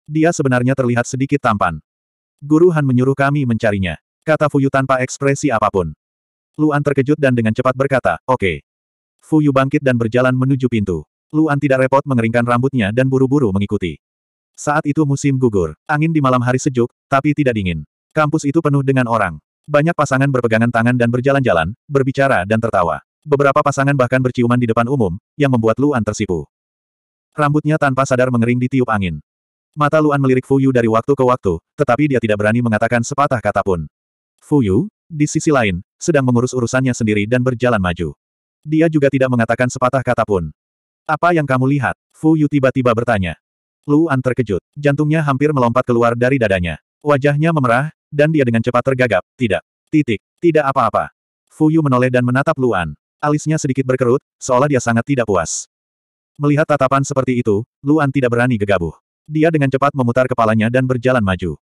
Dia sebenarnya terlihat sedikit tampan. Guru Han menyuruh kami mencarinya. Kata Fuyu tanpa ekspresi apapun. Luan terkejut dan dengan cepat berkata, oke. Okay. Fuyu bangkit dan berjalan menuju pintu. Luan tidak repot mengeringkan rambutnya dan buru-buru mengikuti. Saat itu musim gugur, angin di malam hari sejuk, tapi tidak dingin. Kampus itu penuh dengan orang. Banyak pasangan berpegangan tangan dan berjalan-jalan, berbicara dan tertawa. Beberapa pasangan bahkan berciuman di depan umum, yang membuat Luan tersipu. Rambutnya tanpa sadar mengering di tiup angin. Mata Luan melirik Fuyu dari waktu ke waktu, tetapi dia tidak berani mengatakan sepatah kata pun. Fuyu, di sisi lain, sedang mengurus urusannya sendiri dan berjalan maju. Dia juga tidak mengatakan sepatah kata pun. Apa yang kamu lihat? Fu Yu tiba-tiba bertanya. Luan terkejut. Jantungnya hampir melompat keluar dari dadanya. Wajahnya memerah, dan dia dengan cepat tergagap. Tidak. Titik. Tidak apa-apa. Fu Yu menoleh dan menatap Luan. Alisnya sedikit berkerut, seolah dia sangat tidak puas. Melihat tatapan seperti itu, Luan tidak berani gegabah. Dia dengan cepat memutar kepalanya dan berjalan maju.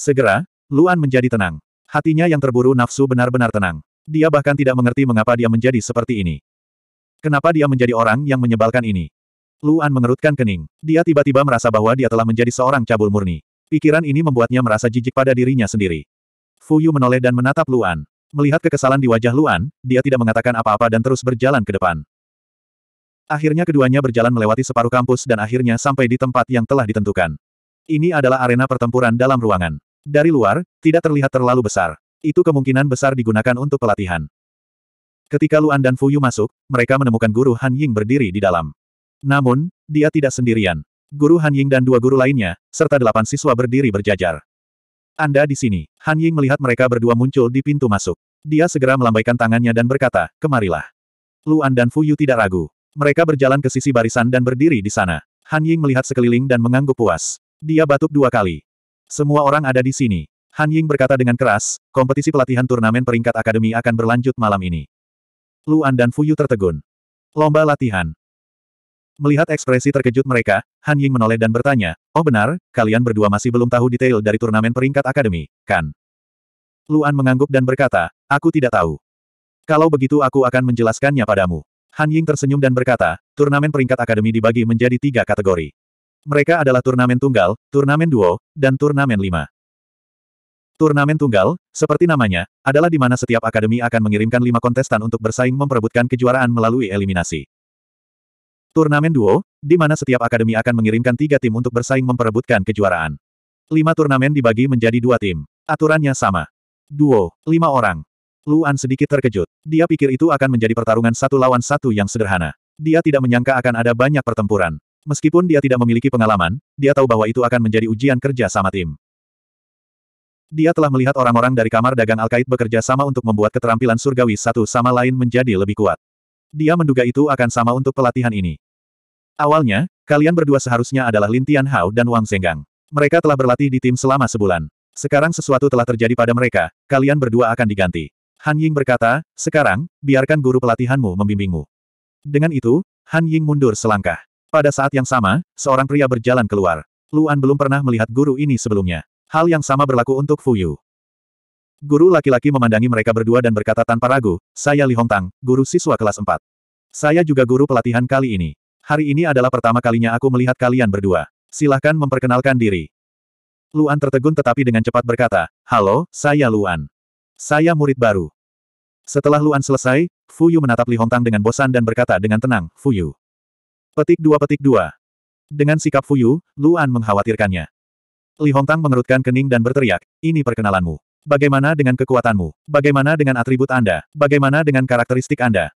Segera, Luan menjadi tenang. Hatinya yang terburu nafsu benar-benar tenang. Dia bahkan tidak mengerti mengapa dia menjadi seperti ini. Kenapa dia menjadi orang yang menyebalkan ini? Luan mengerutkan kening. Dia tiba-tiba merasa bahwa dia telah menjadi seorang cabul murni. Pikiran ini membuatnya merasa jijik pada dirinya sendiri. Fuyu menoleh dan menatap Luan. Melihat kekesalan di wajah Luan, dia tidak mengatakan apa-apa dan terus berjalan ke depan. Akhirnya keduanya berjalan melewati separuh kampus dan akhirnya sampai di tempat yang telah ditentukan. Ini adalah arena pertempuran dalam ruangan. Dari luar, tidak terlihat terlalu besar. Itu kemungkinan besar digunakan untuk pelatihan. Ketika Luan dan Fuyu masuk, mereka menemukan guru Han Ying berdiri di dalam. Namun, dia tidak sendirian. Guru Han Ying dan dua guru lainnya, serta delapan siswa berdiri berjajar. Anda di sini. Han Ying melihat mereka berdua muncul di pintu masuk. Dia segera melambaikan tangannya dan berkata, kemarilah. Luan dan Fuyu tidak ragu. Mereka berjalan ke sisi barisan dan berdiri di sana. Han Ying melihat sekeliling dan mengangguk puas. Dia batuk dua kali. Semua orang ada di sini. Han Ying berkata dengan keras, kompetisi pelatihan turnamen peringkat akademi akan berlanjut malam ini. Luan dan Fuyu tertegun. Lomba latihan. Melihat ekspresi terkejut mereka, Han Ying menoleh dan bertanya, Oh benar, kalian berdua masih belum tahu detail dari turnamen peringkat akademi, kan? Luan mengangguk dan berkata, Aku tidak tahu. Kalau begitu aku akan menjelaskannya padamu. Han Ying tersenyum dan berkata, turnamen peringkat akademi dibagi menjadi tiga kategori. Mereka adalah turnamen tunggal, turnamen duo, dan turnamen lima. Turnamen tunggal, seperti namanya, adalah di mana setiap akademi akan mengirimkan lima kontestan untuk bersaing memperebutkan kejuaraan melalui eliminasi. Turnamen duo, di mana setiap akademi akan mengirimkan tiga tim untuk bersaing memperebutkan kejuaraan. Lima turnamen dibagi menjadi dua tim. Aturannya sama. Duo, lima orang. Luan sedikit terkejut. Dia pikir itu akan menjadi pertarungan satu lawan satu yang sederhana. Dia tidak menyangka akan ada banyak pertempuran. Meskipun dia tidak memiliki pengalaman, dia tahu bahwa itu akan menjadi ujian kerja sama tim. Dia telah melihat orang-orang dari kamar dagang Alkait bekerja sama untuk membuat keterampilan surgawi satu sama lain menjadi lebih kuat. Dia menduga itu akan sama untuk pelatihan ini. Awalnya, kalian berdua seharusnya adalah Lintian Hao dan Wang Zenggang. Mereka telah berlatih di tim selama sebulan. Sekarang sesuatu telah terjadi pada mereka, kalian berdua akan diganti. Han Ying berkata, sekarang, biarkan guru pelatihanmu membimbingmu. Dengan itu, Han Ying mundur selangkah. Pada saat yang sama, seorang pria berjalan keluar. Luan belum pernah melihat guru ini sebelumnya. Hal yang sama berlaku untuk Fuyu. Guru laki-laki memandangi mereka berdua dan berkata tanpa ragu, saya Li Hong Tang, guru siswa kelas 4. Saya juga guru pelatihan kali ini. Hari ini adalah pertama kalinya aku melihat kalian berdua. Silahkan memperkenalkan diri. Luan tertegun tetapi dengan cepat berkata, Halo, saya Luan. Saya murid baru. Setelah Luan selesai, Fuyu menatap Li Hongtang dengan bosan dan berkata dengan tenang, Fuyu. Petik dua petik dua. Dengan sikap Fuyu, Luan mengkhawatirkannya. Li Hongtang mengerutkan kening dan berteriak, ini perkenalanmu. Bagaimana dengan kekuatanmu? Bagaimana dengan atribut Anda? Bagaimana dengan karakteristik Anda?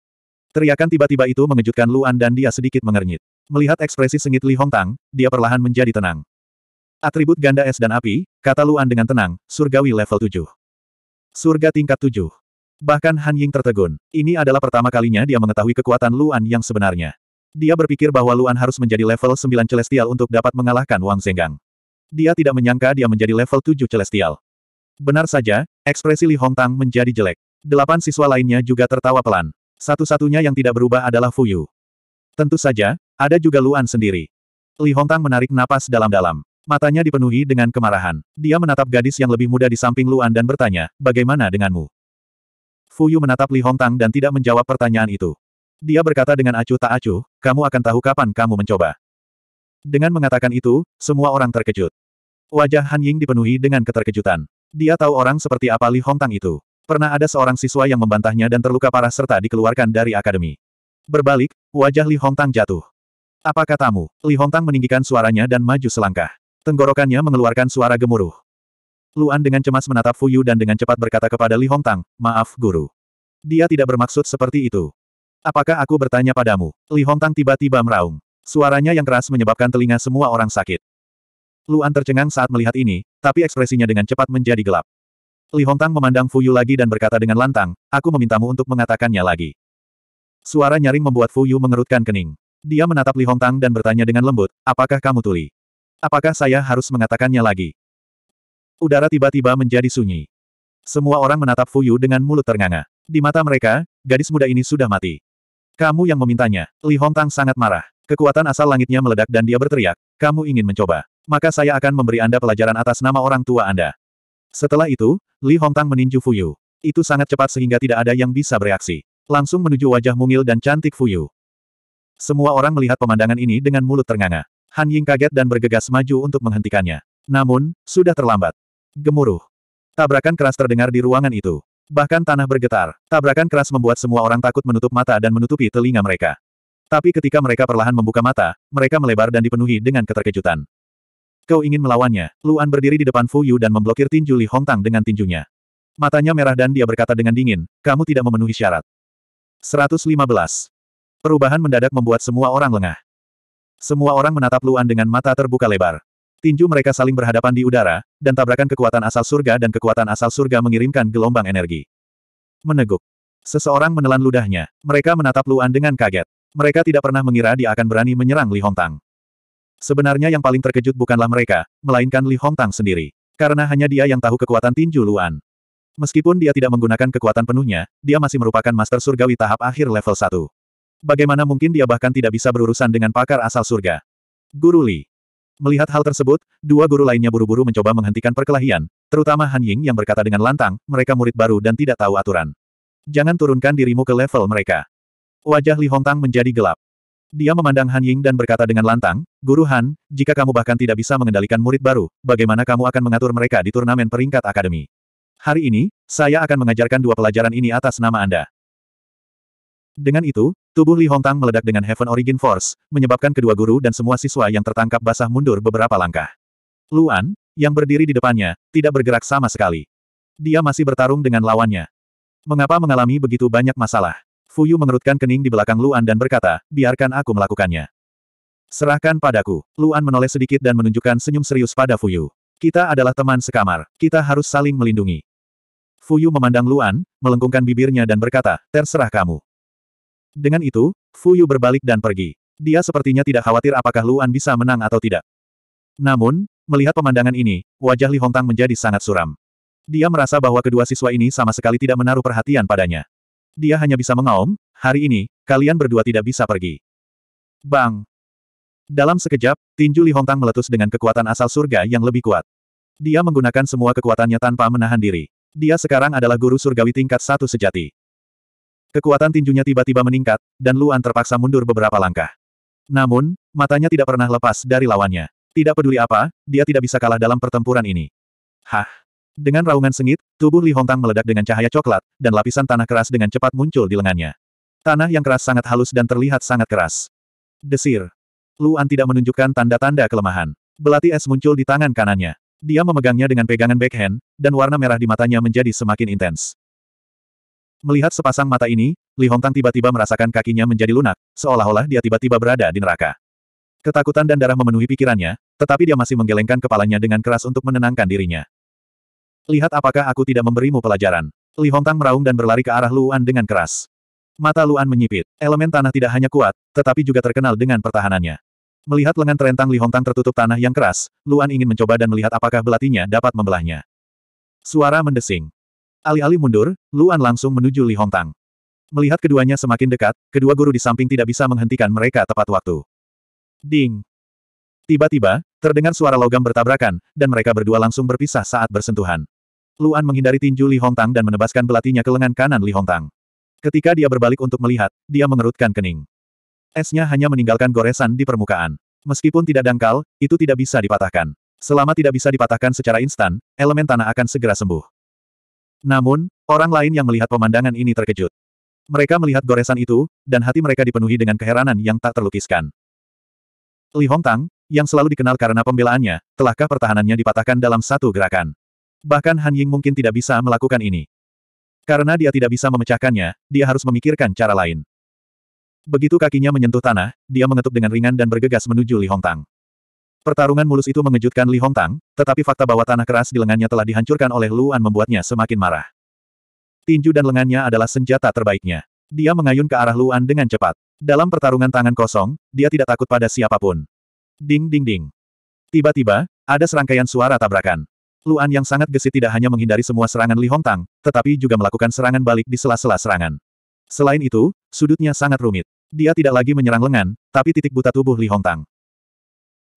Teriakan tiba-tiba itu mengejutkan Luan dan dia sedikit mengernyit. Melihat ekspresi sengit Li Hongtang, dia perlahan menjadi tenang. Atribut ganda es dan api, kata Luan dengan tenang, surgawi level 7. Surga tingkat 7. Bahkan Han Ying tertegun. Ini adalah pertama kalinya dia mengetahui kekuatan Luan yang sebenarnya. Dia berpikir bahwa Luan harus menjadi level 9 Celestial untuk dapat mengalahkan Wang Zenggang. Dia tidak menyangka dia menjadi level 7 celestial. Benar saja, ekspresi Li Hongtang menjadi jelek. Delapan siswa lainnya juga tertawa pelan. Satu-satunya yang tidak berubah adalah Fu Yu. Tentu saja, ada juga Luan sendiri. Li Hongtang menarik napas dalam-dalam. Matanya dipenuhi dengan kemarahan. Dia menatap gadis yang lebih muda di samping Luan dan bertanya, bagaimana denganmu? Fu Yu menatap Li Hongtang dan tidak menjawab pertanyaan itu. Dia berkata dengan acuh tak acuh, kamu akan tahu kapan kamu mencoba. Dengan mengatakan itu, semua orang terkejut. Wajah Han Ying dipenuhi dengan keterkejutan. Dia tahu orang seperti apa Li Hongtang itu. Pernah ada seorang siswa yang membantahnya dan terluka parah serta dikeluarkan dari akademi. Berbalik, wajah Li Hongtang jatuh. Apa katamu? Li Hongtang meninggikan suaranya dan maju selangkah. Tenggorokannya mengeluarkan suara gemuruh. Luan dengan cemas menatap Fuyu dan dengan cepat berkata kepada Li Hongtang, maaf guru. Dia tidak bermaksud seperti itu. Apakah aku bertanya padamu? Li Hongtang tiba-tiba meraung. Suaranya yang keras menyebabkan telinga semua orang sakit. Luan tercengang saat melihat ini, tapi ekspresinya dengan cepat menjadi gelap. Li Hongtang memandang Fuyu lagi dan berkata dengan lantang, aku memintamu untuk mengatakannya lagi. Suara nyaring membuat Fuyu mengerutkan kening. Dia menatap Li Hongtang dan bertanya dengan lembut, apakah kamu tuli? Apakah saya harus mengatakannya lagi? Udara tiba-tiba menjadi sunyi. Semua orang menatap Fuyu dengan mulut ternganga. Di mata mereka, gadis muda ini sudah mati. Kamu yang memintanya, Li Hongtang sangat marah. Kekuatan asal langitnya meledak dan dia berteriak, kamu ingin mencoba. Maka saya akan memberi Anda pelajaran atas nama orang tua Anda. Setelah itu, Li Hongtang meninju Fuyu. Itu sangat cepat sehingga tidak ada yang bisa bereaksi. Langsung menuju wajah mungil dan cantik Fuyu. Semua orang melihat pemandangan ini dengan mulut ternganga. Han Ying kaget dan bergegas maju untuk menghentikannya. Namun, sudah terlambat. Gemuruh. Tabrakan keras terdengar di ruangan itu. Bahkan tanah bergetar. Tabrakan keras membuat semua orang takut menutup mata dan menutupi telinga mereka. Tapi ketika mereka perlahan membuka mata, mereka melebar dan dipenuhi dengan keterkejutan. Kau ingin melawannya, Luan berdiri di depan Fu Yu dan memblokir tinju Li Hongtang dengan tinjunya. Matanya merah dan dia berkata dengan dingin, kamu tidak memenuhi syarat. 115. Perubahan mendadak membuat semua orang lengah. Semua orang menatap Luan dengan mata terbuka lebar. Tinju mereka saling berhadapan di udara, dan tabrakan kekuatan asal surga dan kekuatan asal surga mengirimkan gelombang energi. Meneguk. Seseorang menelan ludahnya, mereka menatap Luan dengan kaget. Mereka tidak pernah mengira dia akan berani menyerang Li Hongtang. Sebenarnya yang paling terkejut bukanlah mereka, melainkan Li Hongtang sendiri. Karena hanya dia yang tahu kekuatan tinju Luan. Meskipun dia tidak menggunakan kekuatan penuhnya, dia masih merupakan master surgawi tahap akhir level 1. Bagaimana mungkin dia bahkan tidak bisa berurusan dengan pakar asal surga? Guru Li. Melihat hal tersebut, dua guru lainnya buru-buru mencoba menghentikan perkelahian, terutama Han Ying yang berkata dengan lantang, mereka murid baru dan tidak tahu aturan. Jangan turunkan dirimu ke level mereka. Wajah Li Hongtang menjadi gelap. Dia memandang Han Ying dan berkata dengan lantang, Guru Han, jika kamu bahkan tidak bisa mengendalikan murid baru, bagaimana kamu akan mengatur mereka di turnamen peringkat akademi? Hari ini, saya akan mengajarkan dua pelajaran ini atas nama Anda. Dengan itu, tubuh Li Hongtang meledak dengan Heaven Origin Force, menyebabkan kedua guru dan semua siswa yang tertangkap basah mundur beberapa langkah. Luan, yang berdiri di depannya, tidak bergerak sama sekali. Dia masih bertarung dengan lawannya. Mengapa mengalami begitu banyak masalah? Fuyu mengerutkan kening di belakang Luan dan berkata, biarkan aku melakukannya. Serahkan padaku. Luan menoleh sedikit dan menunjukkan senyum serius pada Fuyu. Kita adalah teman sekamar, kita harus saling melindungi. Fuyu memandang Luan, melengkungkan bibirnya dan berkata, terserah kamu. Dengan itu, Fuyu berbalik dan pergi. Dia sepertinya tidak khawatir apakah Luan bisa menang atau tidak. Namun, melihat pemandangan ini, wajah Li Hongtang menjadi sangat suram. Dia merasa bahwa kedua siswa ini sama sekali tidak menaruh perhatian padanya dia hanya bisa mengaum, hari ini, kalian berdua tidak bisa pergi. Bang! Dalam sekejap, tinju Li Hongtang meletus dengan kekuatan asal surga yang lebih kuat. Dia menggunakan semua kekuatannya tanpa menahan diri. Dia sekarang adalah guru surgawi tingkat satu sejati. Kekuatan tinjunya tiba-tiba meningkat, dan Luan terpaksa mundur beberapa langkah. Namun, matanya tidak pernah lepas dari lawannya. Tidak peduli apa, dia tidak bisa kalah dalam pertempuran ini. Hah! Dengan raungan sengit, tubuh Li Hongtang meledak dengan cahaya coklat, dan lapisan tanah keras dengan cepat muncul di lengannya. Tanah yang keras sangat halus dan terlihat sangat keras. Desir. Luan tidak menunjukkan tanda-tanda kelemahan. Belati es muncul di tangan kanannya. Dia memegangnya dengan pegangan backhand, dan warna merah di matanya menjadi semakin intens. Melihat sepasang mata ini, Li Hongtang tiba-tiba merasakan kakinya menjadi lunak, seolah-olah dia tiba-tiba berada di neraka. Ketakutan dan darah memenuhi pikirannya, tetapi dia masih menggelengkan kepalanya dengan keras untuk menenangkan dirinya. Lihat apakah aku tidak memberimu pelajaran. Li Hongtang meraung dan berlari ke arah Luan dengan keras. Mata Luan menyipit. Elemen tanah tidak hanya kuat, tetapi juga terkenal dengan pertahanannya. Melihat lengan terentang Li Hongtang tertutup tanah yang keras, Luan ingin mencoba dan melihat apakah belatinya dapat membelahnya. Suara mendesing. Alih-alih mundur, Luan langsung menuju Li Hongtang. Melihat keduanya semakin dekat, kedua guru di samping tidak bisa menghentikan mereka tepat waktu. Ding! Tiba-tiba, terdengar suara logam bertabrakan, dan mereka berdua langsung berpisah saat bersentuhan. Luan menghindari tinju Li Hongtang dan menebaskan belatinya ke lengan kanan Li Hongtang. Ketika dia berbalik untuk melihat, dia mengerutkan kening. Esnya hanya meninggalkan goresan di permukaan. Meskipun tidak dangkal, itu tidak bisa dipatahkan. Selama tidak bisa dipatahkan secara instan, elemen tanah akan segera sembuh. Namun, orang lain yang melihat pemandangan ini terkejut. Mereka melihat goresan itu, dan hati mereka dipenuhi dengan keheranan yang tak terlukiskan. Li Hongtang, yang selalu dikenal karena pembelaannya, telahkah pertahanannya dipatahkan dalam satu gerakan? bahkan Han Ying mungkin tidak bisa melakukan ini. Karena dia tidak bisa memecahkannya, dia harus memikirkan cara lain. Begitu kakinya menyentuh tanah, dia mengetuk dengan ringan dan bergegas menuju Li Hongtang. Pertarungan mulus itu mengejutkan Li Hongtang, tetapi fakta bahwa tanah keras di lengannya telah dihancurkan oleh Luan membuatnya semakin marah. Tinju dan lengannya adalah senjata terbaiknya. Dia mengayun ke arah Luan dengan cepat. Dalam pertarungan tangan kosong, dia tidak takut pada siapapun. Ding ding ding. Tiba-tiba, ada serangkaian suara tabrakan. Luan yang sangat gesit tidak hanya menghindari semua serangan Li Hongtang, tetapi juga melakukan serangan balik di sela-sela serangan. Selain itu, sudutnya sangat rumit. Dia tidak lagi menyerang lengan, tapi titik buta tubuh Li Hongtang.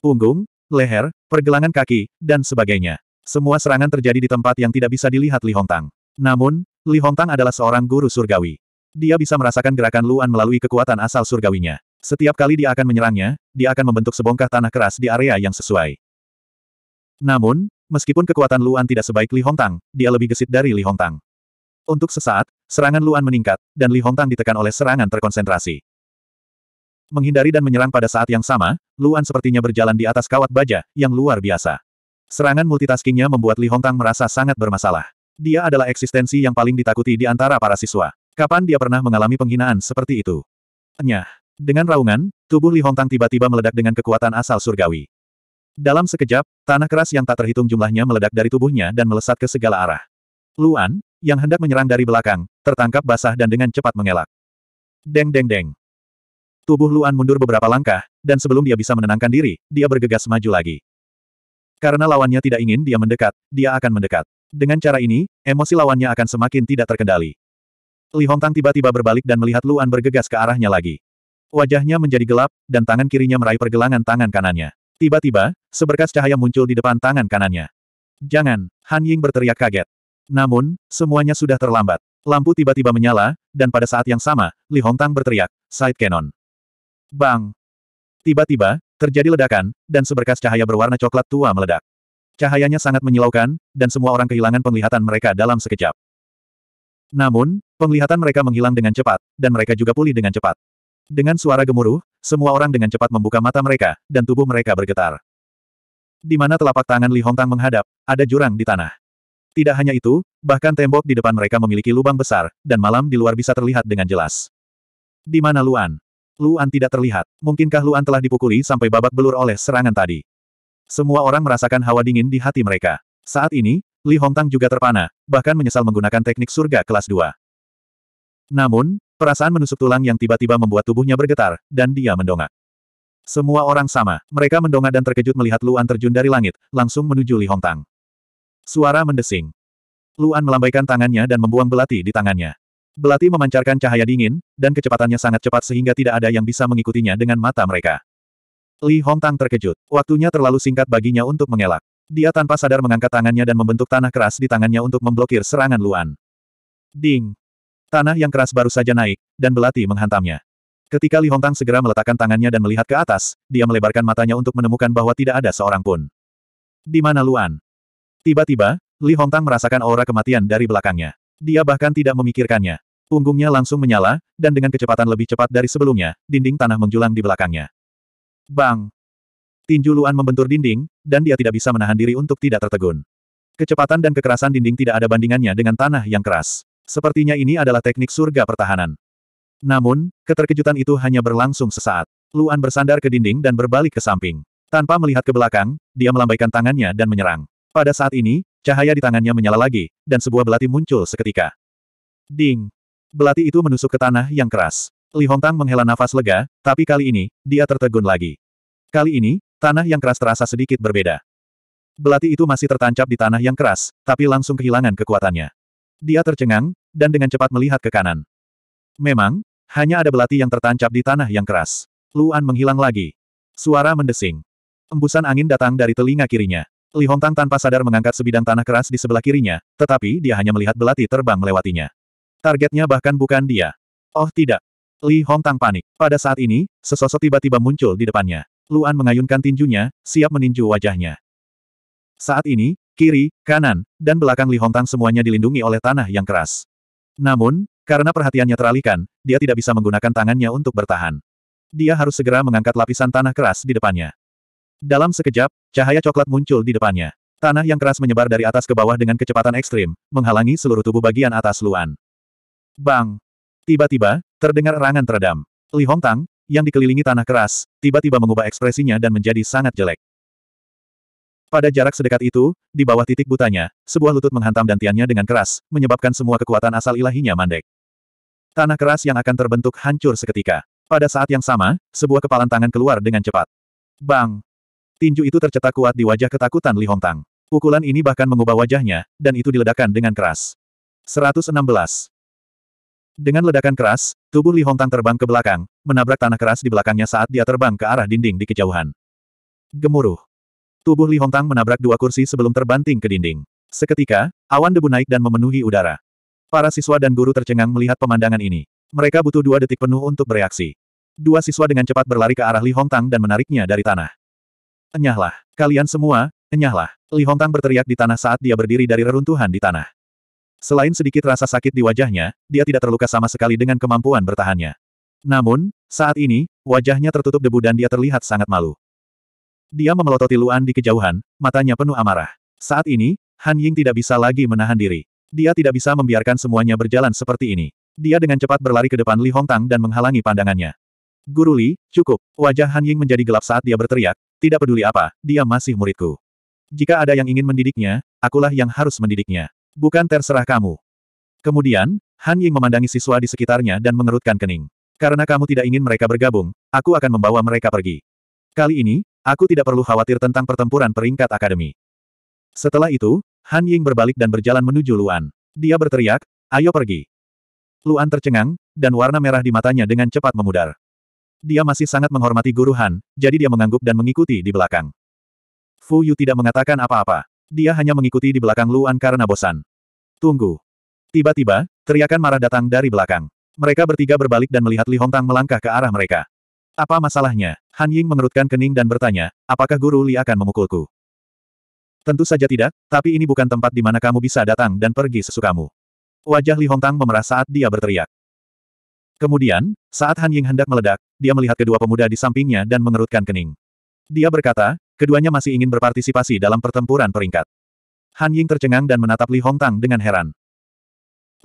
Punggung, leher, pergelangan kaki, dan sebagainya. Semua serangan terjadi di tempat yang tidak bisa dilihat Li Hongtang. Namun, Li Hongtang adalah seorang guru surgawi. Dia bisa merasakan gerakan Luan melalui kekuatan asal surgawinya. Setiap kali dia akan menyerangnya, dia akan membentuk sebongkah tanah keras di area yang sesuai. Namun, Meskipun kekuatan Luan tidak sebaik Li Hongtang, dia lebih gesit dari Li Hongtang. Untuk sesaat, serangan Luan meningkat, dan Li Hongtang ditekan oleh serangan terkonsentrasi. Menghindari dan menyerang pada saat yang sama, Luan sepertinya berjalan di atas kawat baja, yang luar biasa. Serangan multitaskingnya membuat Li Hongtang merasa sangat bermasalah. Dia adalah eksistensi yang paling ditakuti di antara para siswa. Kapan dia pernah mengalami penghinaan seperti itu? Nyah. Dengan raungan, tubuh Li Hongtang tiba-tiba meledak dengan kekuatan asal surgawi. Dalam sekejap, tanah keras yang tak terhitung jumlahnya meledak dari tubuhnya dan melesat ke segala arah. Luan, yang hendak menyerang dari belakang, tertangkap basah dan dengan cepat mengelak. Deng deng deng. Tubuh Luan mundur beberapa langkah, dan sebelum dia bisa menenangkan diri, dia bergegas maju lagi. Karena lawannya tidak ingin dia mendekat, dia akan mendekat. Dengan cara ini, emosi lawannya akan semakin tidak terkendali. Li Hongtang tiba-tiba berbalik dan melihat Luan bergegas ke arahnya lagi. Wajahnya menjadi gelap, dan tangan kirinya meraih pergelangan tangan kanannya. Tiba-tiba, seberkas cahaya muncul di depan tangan kanannya. Jangan, Han Ying berteriak kaget. Namun, semuanya sudah terlambat. Lampu tiba-tiba menyala, dan pada saat yang sama, Li Hongtang berteriak, side cannon. Bang! Tiba-tiba, terjadi ledakan, dan seberkas cahaya berwarna coklat tua meledak. Cahayanya sangat menyilaukan, dan semua orang kehilangan penglihatan mereka dalam sekejap. Namun, penglihatan mereka menghilang dengan cepat, dan mereka juga pulih dengan cepat. Dengan suara gemuruh, semua orang dengan cepat membuka mata mereka, dan tubuh mereka bergetar. Di mana telapak tangan Li Hongtang menghadap, ada jurang di tanah. Tidak hanya itu, bahkan tembok di depan mereka memiliki lubang besar, dan malam di luar bisa terlihat dengan jelas. Di mana Luan? Luan tidak terlihat. Mungkinkah Luan telah dipukuli sampai babak belur oleh serangan tadi? Semua orang merasakan hawa dingin di hati mereka. Saat ini, Li Hongtang juga terpana, bahkan menyesal menggunakan teknik surga kelas 2. Namun, Perasaan menusuk tulang yang tiba-tiba membuat tubuhnya bergetar, dan dia mendongak. Semua orang sama, mereka mendongak dan terkejut melihat Luan terjun dari langit, langsung menuju Li Hongtang. Suara mendesing. Luan melambaikan tangannya dan membuang belati di tangannya. Belati memancarkan cahaya dingin, dan kecepatannya sangat cepat sehingga tidak ada yang bisa mengikutinya dengan mata mereka. Li Hongtang terkejut. Waktunya terlalu singkat baginya untuk mengelak. Dia tanpa sadar mengangkat tangannya dan membentuk tanah keras di tangannya untuk memblokir serangan Luan. Ding! Tanah yang keras baru saja naik, dan belati menghantamnya. Ketika Li Hongtang segera meletakkan tangannya dan melihat ke atas, dia melebarkan matanya untuk menemukan bahwa tidak ada seorang pun. Di mana Luan? Tiba-tiba, Li Hongtang merasakan aura kematian dari belakangnya. Dia bahkan tidak memikirkannya. Punggungnya langsung menyala, dan dengan kecepatan lebih cepat dari sebelumnya, dinding tanah menjulang di belakangnya. Bang! Tinju Luan membentur dinding, dan dia tidak bisa menahan diri untuk tidak tertegun. Kecepatan dan kekerasan dinding tidak ada bandingannya dengan tanah yang keras. Sepertinya ini adalah teknik surga pertahanan. Namun, keterkejutan itu hanya berlangsung sesaat. Luan bersandar ke dinding dan berbalik ke samping. Tanpa melihat ke belakang, dia melambaikan tangannya dan menyerang. Pada saat ini, cahaya di tangannya menyala lagi, dan sebuah belati muncul seketika. Ding! Belati itu menusuk ke tanah yang keras. Li Hongtang menghela nafas lega, tapi kali ini, dia tertegun lagi. Kali ini, tanah yang keras terasa sedikit berbeda. Belati itu masih tertancap di tanah yang keras, tapi langsung kehilangan kekuatannya. Dia tercengang, dan dengan cepat melihat ke kanan. Memang, hanya ada belati yang tertancap di tanah yang keras. Luan menghilang lagi. Suara mendesing. Embusan angin datang dari telinga kirinya. Li Hongtang tanpa sadar mengangkat sebidang tanah keras di sebelah kirinya, tetapi dia hanya melihat belati terbang melewatinya. Targetnya bahkan bukan dia. Oh tidak. Li Hongtang panik. Pada saat ini, sesosok tiba-tiba muncul di depannya. Luan mengayunkan tinjunya, siap meninju wajahnya. Saat ini, kiri, kanan, dan belakang Li Hongtang semuanya dilindungi oleh tanah yang keras. Namun, karena perhatiannya teralihkan, dia tidak bisa menggunakan tangannya untuk bertahan. Dia harus segera mengangkat lapisan tanah keras di depannya. Dalam sekejap, cahaya coklat muncul di depannya. Tanah yang keras menyebar dari atas ke bawah dengan kecepatan ekstrim, menghalangi seluruh tubuh bagian atas Luan. Bang! Tiba-tiba, terdengar erangan teredam. Li Hongtang, yang dikelilingi tanah keras, tiba-tiba mengubah ekspresinya dan menjadi sangat jelek. Pada jarak sedekat itu, di bawah titik butanya, sebuah lutut menghantam dantiannya dengan keras, menyebabkan semua kekuatan asal ilahinya mandek. Tanah keras yang akan terbentuk hancur seketika. Pada saat yang sama, sebuah kepalan tangan keluar dengan cepat. Bang! Tinju itu tercetak kuat di wajah ketakutan Li Hongtang. Pukulan ini bahkan mengubah wajahnya, dan itu diledakkan dengan keras. 116. Dengan ledakan keras, tubuh Li Hongtang terbang ke belakang, menabrak tanah keras di belakangnya saat dia terbang ke arah dinding di kejauhan. Gemuruh. Tubuh Li Hongtang menabrak dua kursi sebelum terbanting ke dinding. Seketika, awan debu naik dan memenuhi udara. Para siswa dan guru tercengang melihat pemandangan ini. Mereka butuh dua detik penuh untuk bereaksi. Dua siswa dengan cepat berlari ke arah Li Hongtang dan menariknya dari tanah. Enyahlah, kalian semua, enyahlah. Li Hongtang berteriak di tanah saat dia berdiri dari reruntuhan di tanah. Selain sedikit rasa sakit di wajahnya, dia tidak terluka sama sekali dengan kemampuan bertahannya. Namun, saat ini, wajahnya tertutup debu dan dia terlihat sangat malu. Dia memelototi Luan di kejauhan, matanya penuh amarah. Saat ini, Han Ying tidak bisa lagi menahan diri. Dia tidak bisa membiarkan semuanya berjalan seperti ini. Dia dengan cepat berlari ke depan Li Hongtang dan menghalangi pandangannya. Guru Li, cukup. Wajah Han Ying menjadi gelap saat dia berteriak, tidak peduli apa, dia masih muridku. Jika ada yang ingin mendidiknya, akulah yang harus mendidiknya. Bukan terserah kamu. Kemudian, Han Ying memandangi siswa di sekitarnya dan mengerutkan kening. Karena kamu tidak ingin mereka bergabung, aku akan membawa mereka pergi. Kali ini, Aku tidak perlu khawatir tentang pertempuran peringkat akademi. Setelah itu, Han Ying berbalik dan berjalan menuju Luan. Dia berteriak, ayo pergi. Luan tercengang, dan warna merah di matanya dengan cepat memudar. Dia masih sangat menghormati guru Han, jadi dia mengangguk dan mengikuti di belakang. Fu Yu tidak mengatakan apa-apa. Dia hanya mengikuti di belakang Luan karena bosan. Tunggu. Tiba-tiba, teriakan marah datang dari belakang. Mereka bertiga berbalik dan melihat Li Hongtang melangkah ke arah mereka. Apa masalahnya? Han Ying mengerutkan kening dan bertanya, apakah Guru Li akan memukulku? Tentu saja tidak, tapi ini bukan tempat di mana kamu bisa datang dan pergi sesukamu. Wajah Li Hongtang memerah saat dia berteriak. Kemudian, saat Han Ying hendak meledak, dia melihat kedua pemuda di sampingnya dan mengerutkan kening. Dia berkata, keduanya masih ingin berpartisipasi dalam pertempuran peringkat. Han Ying tercengang dan menatap Li Hongtang dengan heran.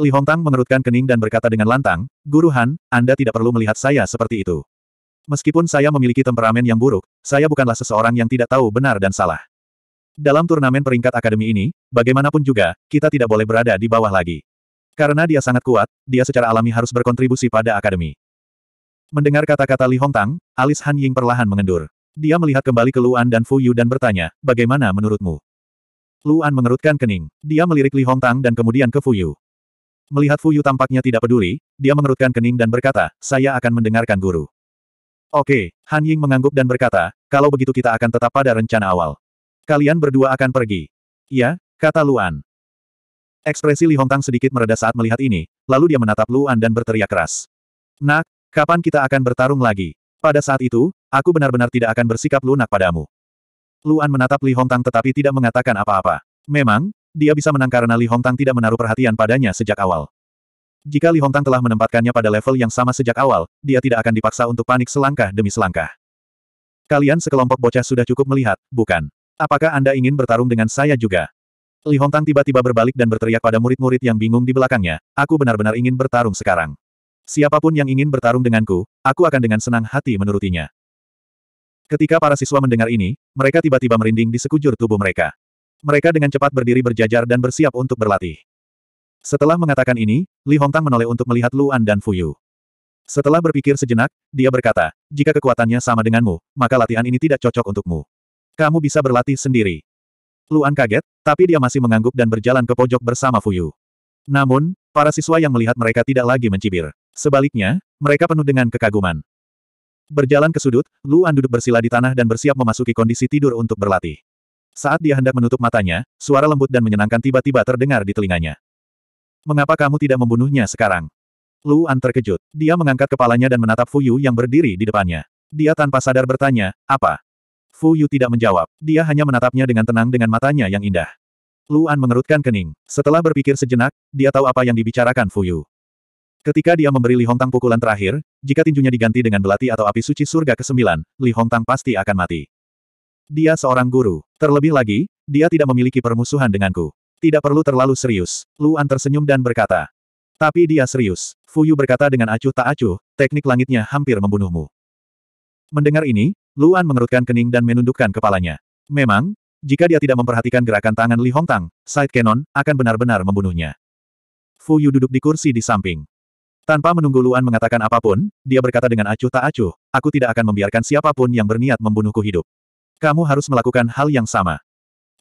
Li Hongtang mengerutkan kening dan berkata dengan lantang, Guru Han, Anda tidak perlu melihat saya seperti itu. Meskipun saya memiliki temperamen yang buruk, saya bukanlah seseorang yang tidak tahu benar dan salah. Dalam turnamen peringkat akademi ini, bagaimanapun juga, kita tidak boleh berada di bawah lagi. Karena dia sangat kuat, dia secara alami harus berkontribusi pada akademi. Mendengar kata-kata Li Hongtang, alis Han Ying perlahan mengendur. Dia melihat kembali ke Luan dan Fu Yu dan bertanya, bagaimana menurutmu? Luan mengerutkan kening. Dia melirik Li Hongtang dan kemudian ke Fu Yu. Melihat Fu Yu tampaknya tidak peduli, dia mengerutkan kening dan berkata, saya akan mendengarkan guru. Oke, Han Ying mengangguk dan berkata, kalau begitu kita akan tetap pada rencana awal. Kalian berdua akan pergi. Ya, kata Luan. Ekspresi Li Hongtang sedikit mereda saat melihat ini, lalu dia menatap Luan dan berteriak keras. Nak, kapan kita akan bertarung lagi? Pada saat itu, aku benar-benar tidak akan bersikap lunak padamu. Luan menatap Li Hongtang tetapi tidak mengatakan apa-apa. Memang, dia bisa menang karena Li Hongtang tidak menaruh perhatian padanya sejak awal. Jika Li Hongtang telah menempatkannya pada level yang sama sejak awal, dia tidak akan dipaksa untuk panik selangkah demi selangkah. Kalian sekelompok bocah sudah cukup melihat, bukan? Apakah Anda ingin bertarung dengan saya juga? Li Hongtang tiba-tiba berbalik dan berteriak pada murid-murid yang bingung di belakangnya, aku benar-benar ingin bertarung sekarang. Siapapun yang ingin bertarung denganku, aku akan dengan senang hati menurutinya. Ketika para siswa mendengar ini, mereka tiba-tiba merinding di sekujur tubuh mereka. Mereka dengan cepat berdiri berjajar dan bersiap untuk berlatih. Setelah mengatakan ini, Li Hongtang menoleh untuk melihat Luan dan Fuyu. Setelah berpikir sejenak, dia berkata, jika kekuatannya sama denganmu, maka latihan ini tidak cocok untukmu. Kamu bisa berlatih sendiri. Luan kaget, tapi dia masih mengangguk dan berjalan ke pojok bersama Fuyu. Namun, para siswa yang melihat mereka tidak lagi mencibir. Sebaliknya, mereka penuh dengan kekaguman. Berjalan ke sudut, Luan duduk bersila di tanah dan bersiap memasuki kondisi tidur untuk berlatih. Saat dia hendak menutup matanya, suara lembut dan menyenangkan tiba-tiba terdengar di telinganya. Mengapa kamu tidak membunuhnya sekarang? Lu An terkejut. Dia mengangkat kepalanya dan menatap Fu Yu yang berdiri di depannya. Dia tanpa sadar bertanya, apa? Fu Yu tidak menjawab. Dia hanya menatapnya dengan tenang dengan matanya yang indah. Lu An mengerutkan kening. Setelah berpikir sejenak, dia tahu apa yang dibicarakan Fu Yu. Ketika dia memberi Li Hongtang pukulan terakhir, jika tinjunya diganti dengan belati atau api suci surga ke-9, Li Hongtang pasti akan mati. Dia seorang guru. Terlebih lagi, dia tidak memiliki permusuhan denganku. Tidak perlu terlalu serius. Luan tersenyum dan berkata. Tapi dia serius. Fuyu berkata dengan acuh tak acuh, teknik langitnya hampir membunuhmu. Mendengar ini, Luan mengerutkan kening dan menundukkan kepalanya. Memang, jika dia tidak memperhatikan gerakan tangan Li Hongtang, side cannon akan benar-benar membunuhnya. Fuyu duduk di kursi di samping. Tanpa menunggu Luan mengatakan apapun, dia berkata dengan acuh tak acuh, aku tidak akan membiarkan siapapun yang berniat membunuhku hidup. Kamu harus melakukan hal yang sama.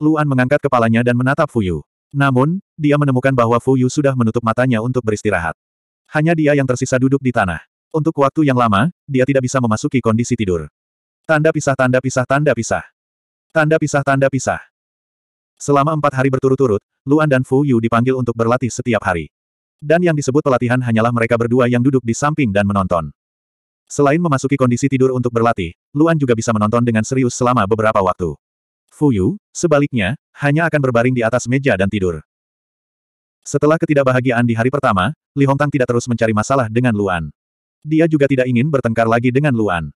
Luan mengangkat kepalanya dan menatap Fuyu. Namun, dia menemukan bahwa Fu Yu sudah menutup matanya untuk beristirahat. Hanya dia yang tersisa duduk di tanah. Untuk waktu yang lama, dia tidak bisa memasuki kondisi tidur. Tanda pisah tanda pisah tanda pisah. Tanda pisah tanda pisah. Selama empat hari berturut-turut, Luan dan Fu Yu dipanggil untuk berlatih setiap hari. Dan yang disebut pelatihan hanyalah mereka berdua yang duduk di samping dan menonton. Selain memasuki kondisi tidur untuk berlatih, Luan juga bisa menonton dengan serius selama beberapa waktu. Fuyu, sebaliknya, hanya akan berbaring di atas meja dan tidur. Setelah ketidakbahagiaan di hari pertama, Li Hongtang tidak terus mencari masalah dengan Luan. Dia juga tidak ingin bertengkar lagi dengan Luan.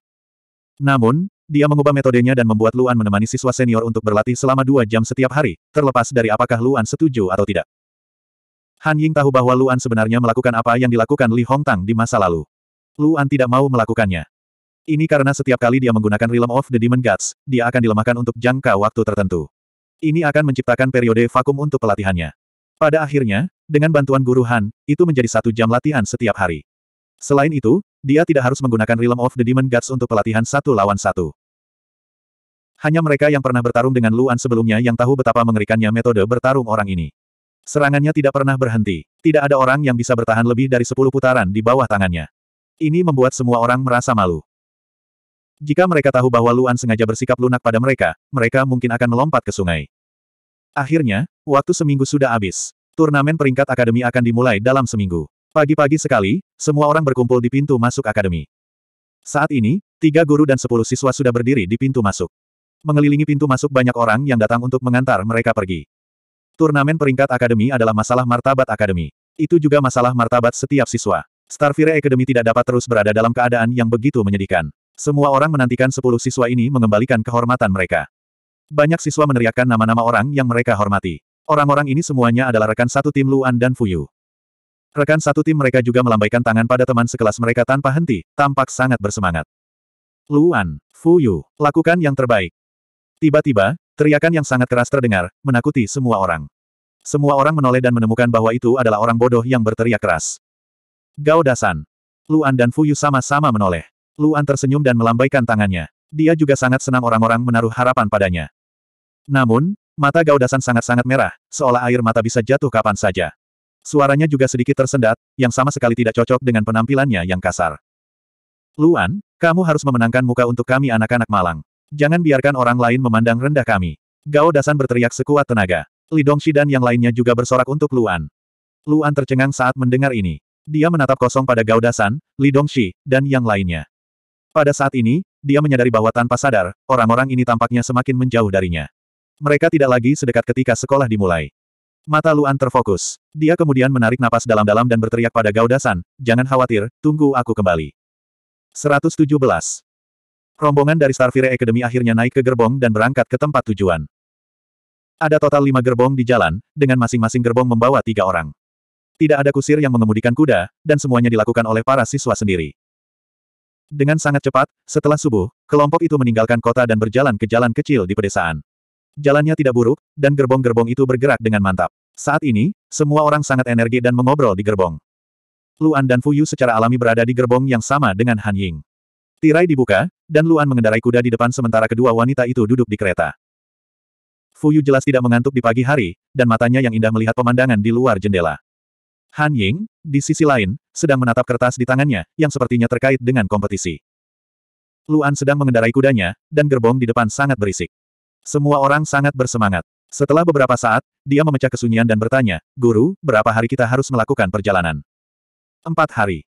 Namun, dia mengubah metodenya dan membuat Luan menemani siswa senior untuk berlatih selama dua jam setiap hari, terlepas dari apakah Luan setuju atau tidak. Han Ying tahu bahwa Luan sebenarnya melakukan apa yang dilakukan Li Hongtang di masa lalu. Luan tidak mau melakukannya. Ini karena setiap kali dia menggunakan Realm of the Demon Gods, dia akan dilemahkan untuk jangka waktu tertentu. Ini akan menciptakan periode vakum untuk pelatihannya. Pada akhirnya, dengan bantuan guru Han, itu menjadi satu jam latihan setiap hari. Selain itu, dia tidak harus menggunakan Realm of the Demon Gods untuk pelatihan satu lawan satu. Hanya mereka yang pernah bertarung dengan Luan sebelumnya yang tahu betapa mengerikannya metode bertarung orang ini. Serangannya tidak pernah berhenti. Tidak ada orang yang bisa bertahan lebih dari 10 putaran di bawah tangannya. Ini membuat semua orang merasa malu. Jika mereka tahu bahwa Luan sengaja bersikap lunak pada mereka, mereka mungkin akan melompat ke sungai. Akhirnya, waktu seminggu sudah habis. Turnamen peringkat akademi akan dimulai dalam seminggu. Pagi-pagi sekali, semua orang berkumpul di pintu masuk akademi. Saat ini, tiga guru dan sepuluh siswa sudah berdiri di pintu masuk. Mengelilingi pintu masuk banyak orang yang datang untuk mengantar mereka pergi. Turnamen peringkat akademi adalah masalah martabat akademi. Itu juga masalah martabat setiap siswa. Starfire Academy tidak dapat terus berada dalam keadaan yang begitu menyedihkan. Semua orang menantikan sepuluh siswa ini mengembalikan kehormatan mereka. Banyak siswa meneriakkan nama-nama orang yang mereka hormati. Orang-orang ini semuanya adalah rekan satu tim Luan dan Fuyu. Rekan satu tim mereka juga melambaikan tangan pada teman sekelas mereka tanpa henti, tampak sangat bersemangat. Luan, Fuyu, lakukan yang terbaik. Tiba-tiba, teriakan yang sangat keras terdengar, menakuti semua orang. Semua orang menoleh dan menemukan bahwa itu adalah orang bodoh yang berteriak keras. Gao Dasan. Luan dan Fuyu sama-sama menoleh. Luan tersenyum dan melambaikan tangannya. Dia juga sangat senang orang-orang menaruh harapan padanya. Namun, mata Gaudasan sangat-sangat merah, seolah air mata bisa jatuh kapan saja. Suaranya juga sedikit tersendat, yang sama sekali tidak cocok dengan penampilannya yang kasar. Luan, kamu harus memenangkan muka untuk kami anak-anak malang. Jangan biarkan orang lain memandang rendah kami. Gao Dasan berteriak sekuat tenaga. Li Dongxi dan yang lainnya juga bersorak untuk Luan. Luan tercengang saat mendengar ini. Dia menatap kosong pada Gao Dasan, Li Dongxi, dan yang lainnya. Pada saat ini, dia menyadari bahwa tanpa sadar, orang-orang ini tampaknya semakin menjauh darinya. Mereka tidak lagi sedekat ketika sekolah dimulai. Mata Luan terfokus. Dia kemudian menarik napas dalam-dalam dan berteriak pada Gaudasan, jangan khawatir, tunggu aku kembali. 117. Rombongan dari Starfire Academy akhirnya naik ke gerbong dan berangkat ke tempat tujuan. Ada total lima gerbong di jalan, dengan masing-masing gerbong membawa tiga orang. Tidak ada kusir yang mengemudikan kuda, dan semuanya dilakukan oleh para siswa sendiri. Dengan sangat cepat, setelah subuh, kelompok itu meninggalkan kota dan berjalan ke jalan kecil di pedesaan. Jalannya tidak buruk, dan gerbong-gerbong itu bergerak dengan mantap. Saat ini, semua orang sangat energi dan mengobrol di gerbong. Luan dan Fuyu secara alami berada di gerbong yang sama dengan Han Ying. Tirai dibuka, dan Luan mengendarai kuda di depan sementara kedua wanita itu duduk di kereta. Fuyu jelas tidak mengantuk di pagi hari, dan matanya yang indah melihat pemandangan di luar jendela. Han Ying, di sisi lain, sedang menatap kertas di tangannya, yang sepertinya terkait dengan kompetisi. Luan sedang mengendarai kudanya, dan gerbong di depan sangat berisik. Semua orang sangat bersemangat. Setelah beberapa saat, dia memecah kesunyian dan bertanya, Guru, berapa hari kita harus melakukan perjalanan? Empat hari.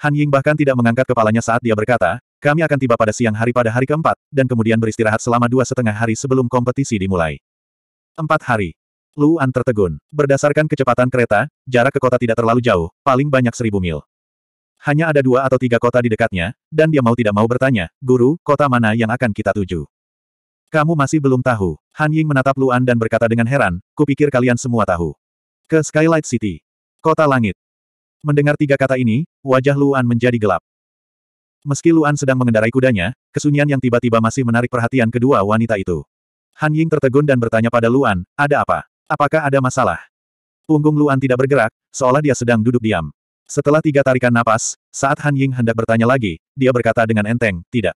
Han Ying bahkan tidak mengangkat kepalanya saat dia berkata, kami akan tiba pada siang hari pada hari keempat, dan kemudian beristirahat selama dua setengah hari sebelum kompetisi dimulai. Empat hari. Luan tertegun. Berdasarkan kecepatan kereta, jarak ke kota tidak terlalu jauh, paling banyak seribu mil. Hanya ada dua atau tiga kota di dekatnya, dan dia mau tidak mau bertanya, Guru, kota mana yang akan kita tuju? Kamu masih belum tahu. Han Ying menatap Luan dan berkata dengan heran, kupikir kalian semua tahu. Ke Skylight City. Kota Langit. Mendengar tiga kata ini, wajah Luan menjadi gelap. Meski Luan sedang mengendarai kudanya, kesunyian yang tiba-tiba masih menarik perhatian kedua wanita itu. Han Ying tertegun dan bertanya pada Luan, ada apa? Apakah ada masalah? Punggung Luan tidak bergerak, seolah dia sedang duduk diam. Setelah tiga tarikan napas, saat Han Ying hendak bertanya lagi, dia berkata dengan enteng, tidak.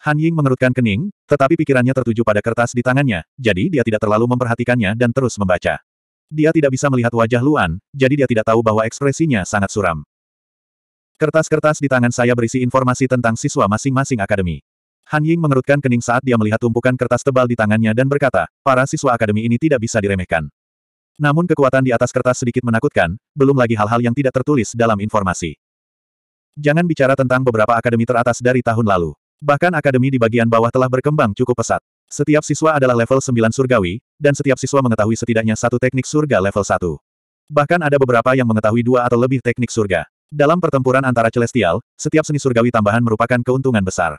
Han Ying mengerutkan kening, tetapi pikirannya tertuju pada kertas di tangannya, jadi dia tidak terlalu memperhatikannya dan terus membaca. Dia tidak bisa melihat wajah Luan, jadi dia tidak tahu bahwa ekspresinya sangat suram. Kertas-kertas di tangan saya berisi informasi tentang siswa masing-masing akademi. Han Ying mengerutkan kening saat dia melihat tumpukan kertas tebal di tangannya dan berkata, para siswa akademi ini tidak bisa diremehkan. Namun kekuatan di atas kertas sedikit menakutkan, belum lagi hal-hal yang tidak tertulis dalam informasi. Jangan bicara tentang beberapa akademi teratas dari tahun lalu. Bahkan akademi di bagian bawah telah berkembang cukup pesat. Setiap siswa adalah level 9 surgawi, dan setiap siswa mengetahui setidaknya satu teknik surga level 1. Bahkan ada beberapa yang mengetahui dua atau lebih teknik surga. Dalam pertempuran antara celestial, setiap seni surgawi tambahan merupakan keuntungan besar.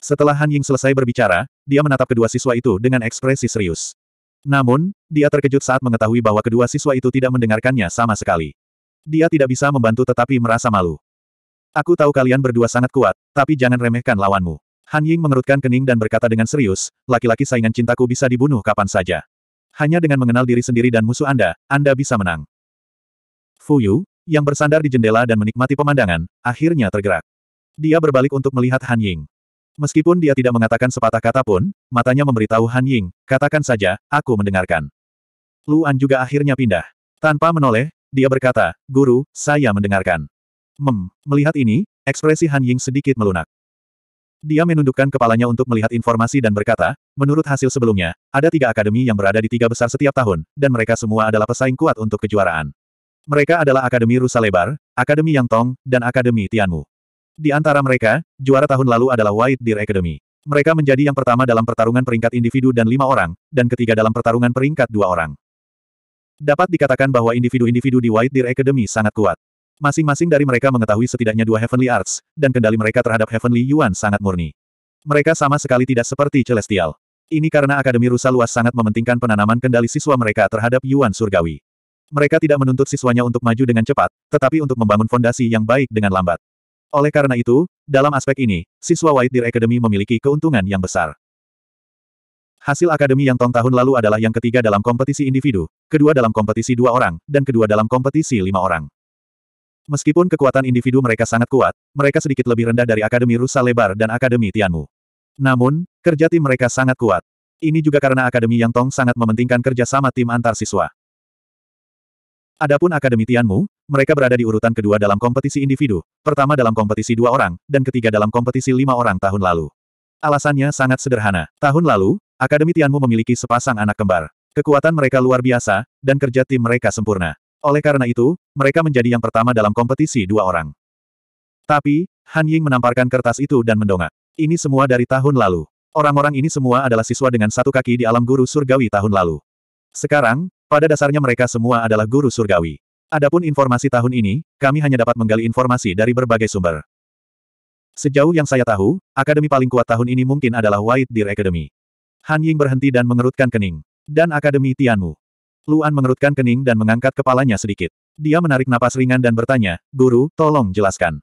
Setelah Han Ying selesai berbicara, dia menatap kedua siswa itu dengan ekspresi serius. Namun, dia terkejut saat mengetahui bahwa kedua siswa itu tidak mendengarkannya sama sekali. Dia tidak bisa membantu tetapi merasa malu. Aku tahu kalian berdua sangat kuat, tapi jangan remehkan lawanmu. Han Ying mengerutkan kening dan berkata dengan serius, laki-laki saingan cintaku bisa dibunuh kapan saja. Hanya dengan mengenal diri sendiri dan musuh Anda, Anda bisa menang. Fu Yu, yang bersandar di jendela dan menikmati pemandangan, akhirnya tergerak. Dia berbalik untuk melihat Han Ying. Meskipun dia tidak mengatakan sepatah kata pun, matanya memberitahu Han Ying, katakan saja, aku mendengarkan. Luan juga akhirnya pindah. Tanpa menoleh, dia berkata, Guru, saya mendengarkan. Mem, melihat ini, ekspresi Han Ying sedikit melunak. Dia menundukkan kepalanya untuk melihat informasi dan berkata, menurut hasil sebelumnya, ada tiga akademi yang berada di tiga besar setiap tahun, dan mereka semua adalah pesaing kuat untuk kejuaraan. Mereka adalah Akademi Rusa Lebar, Akademi Yang Tong, dan Akademi Tianmu. Di antara mereka, juara tahun lalu adalah White Deer Academy. Mereka menjadi yang pertama dalam pertarungan peringkat individu dan lima orang, dan ketiga dalam pertarungan peringkat dua orang. Dapat dikatakan bahwa individu-individu di White Deer Academy sangat kuat. Masing-masing dari mereka mengetahui setidaknya dua Heavenly Arts, dan kendali mereka terhadap Heavenly Yuan sangat murni. Mereka sama sekali tidak seperti Celestial. Ini karena Akademi Rusa Luas sangat mementingkan penanaman kendali siswa mereka terhadap Yuan Surgawi. Mereka tidak menuntut siswanya untuk maju dengan cepat, tetapi untuk membangun fondasi yang baik dengan lambat. Oleh karena itu, dalam aspek ini, siswa White Deer Academy memiliki keuntungan yang besar. Hasil akademi yang Tong tahun lalu adalah yang ketiga dalam kompetisi individu, kedua dalam kompetisi dua orang, dan kedua dalam kompetisi lima orang. Meskipun kekuatan individu mereka sangat kuat, mereka sedikit lebih rendah dari Akademi Rusa Lebar dan Akademi Tianmu. Namun, kerja tim mereka sangat kuat. Ini juga karena Akademi Yang Tong sangat mementingkan kerja sama tim antar siswa. Adapun Akademi Tianmu, mereka berada di urutan kedua dalam kompetisi individu, pertama dalam kompetisi dua orang, dan ketiga dalam kompetisi lima orang tahun lalu. Alasannya sangat sederhana. Tahun lalu, Akademi Tianmu memiliki sepasang anak kembar. Kekuatan mereka luar biasa, dan kerja tim mereka sempurna. Oleh karena itu, mereka menjadi yang pertama dalam kompetisi dua orang. Tapi, Han Ying menamparkan kertas itu dan mendongak. Ini semua dari tahun lalu. Orang-orang ini semua adalah siswa dengan satu kaki di alam guru surgawi tahun lalu. Sekarang, pada dasarnya mereka semua adalah guru surgawi. Adapun informasi tahun ini, kami hanya dapat menggali informasi dari berbagai sumber. Sejauh yang saya tahu, akademi paling kuat tahun ini mungkin adalah White Deer Academy. Han Ying berhenti dan mengerutkan kening. Dan Akademi Tianmu. Luan mengerutkan kening dan mengangkat kepalanya sedikit. Dia menarik napas ringan dan bertanya, Guru, tolong jelaskan.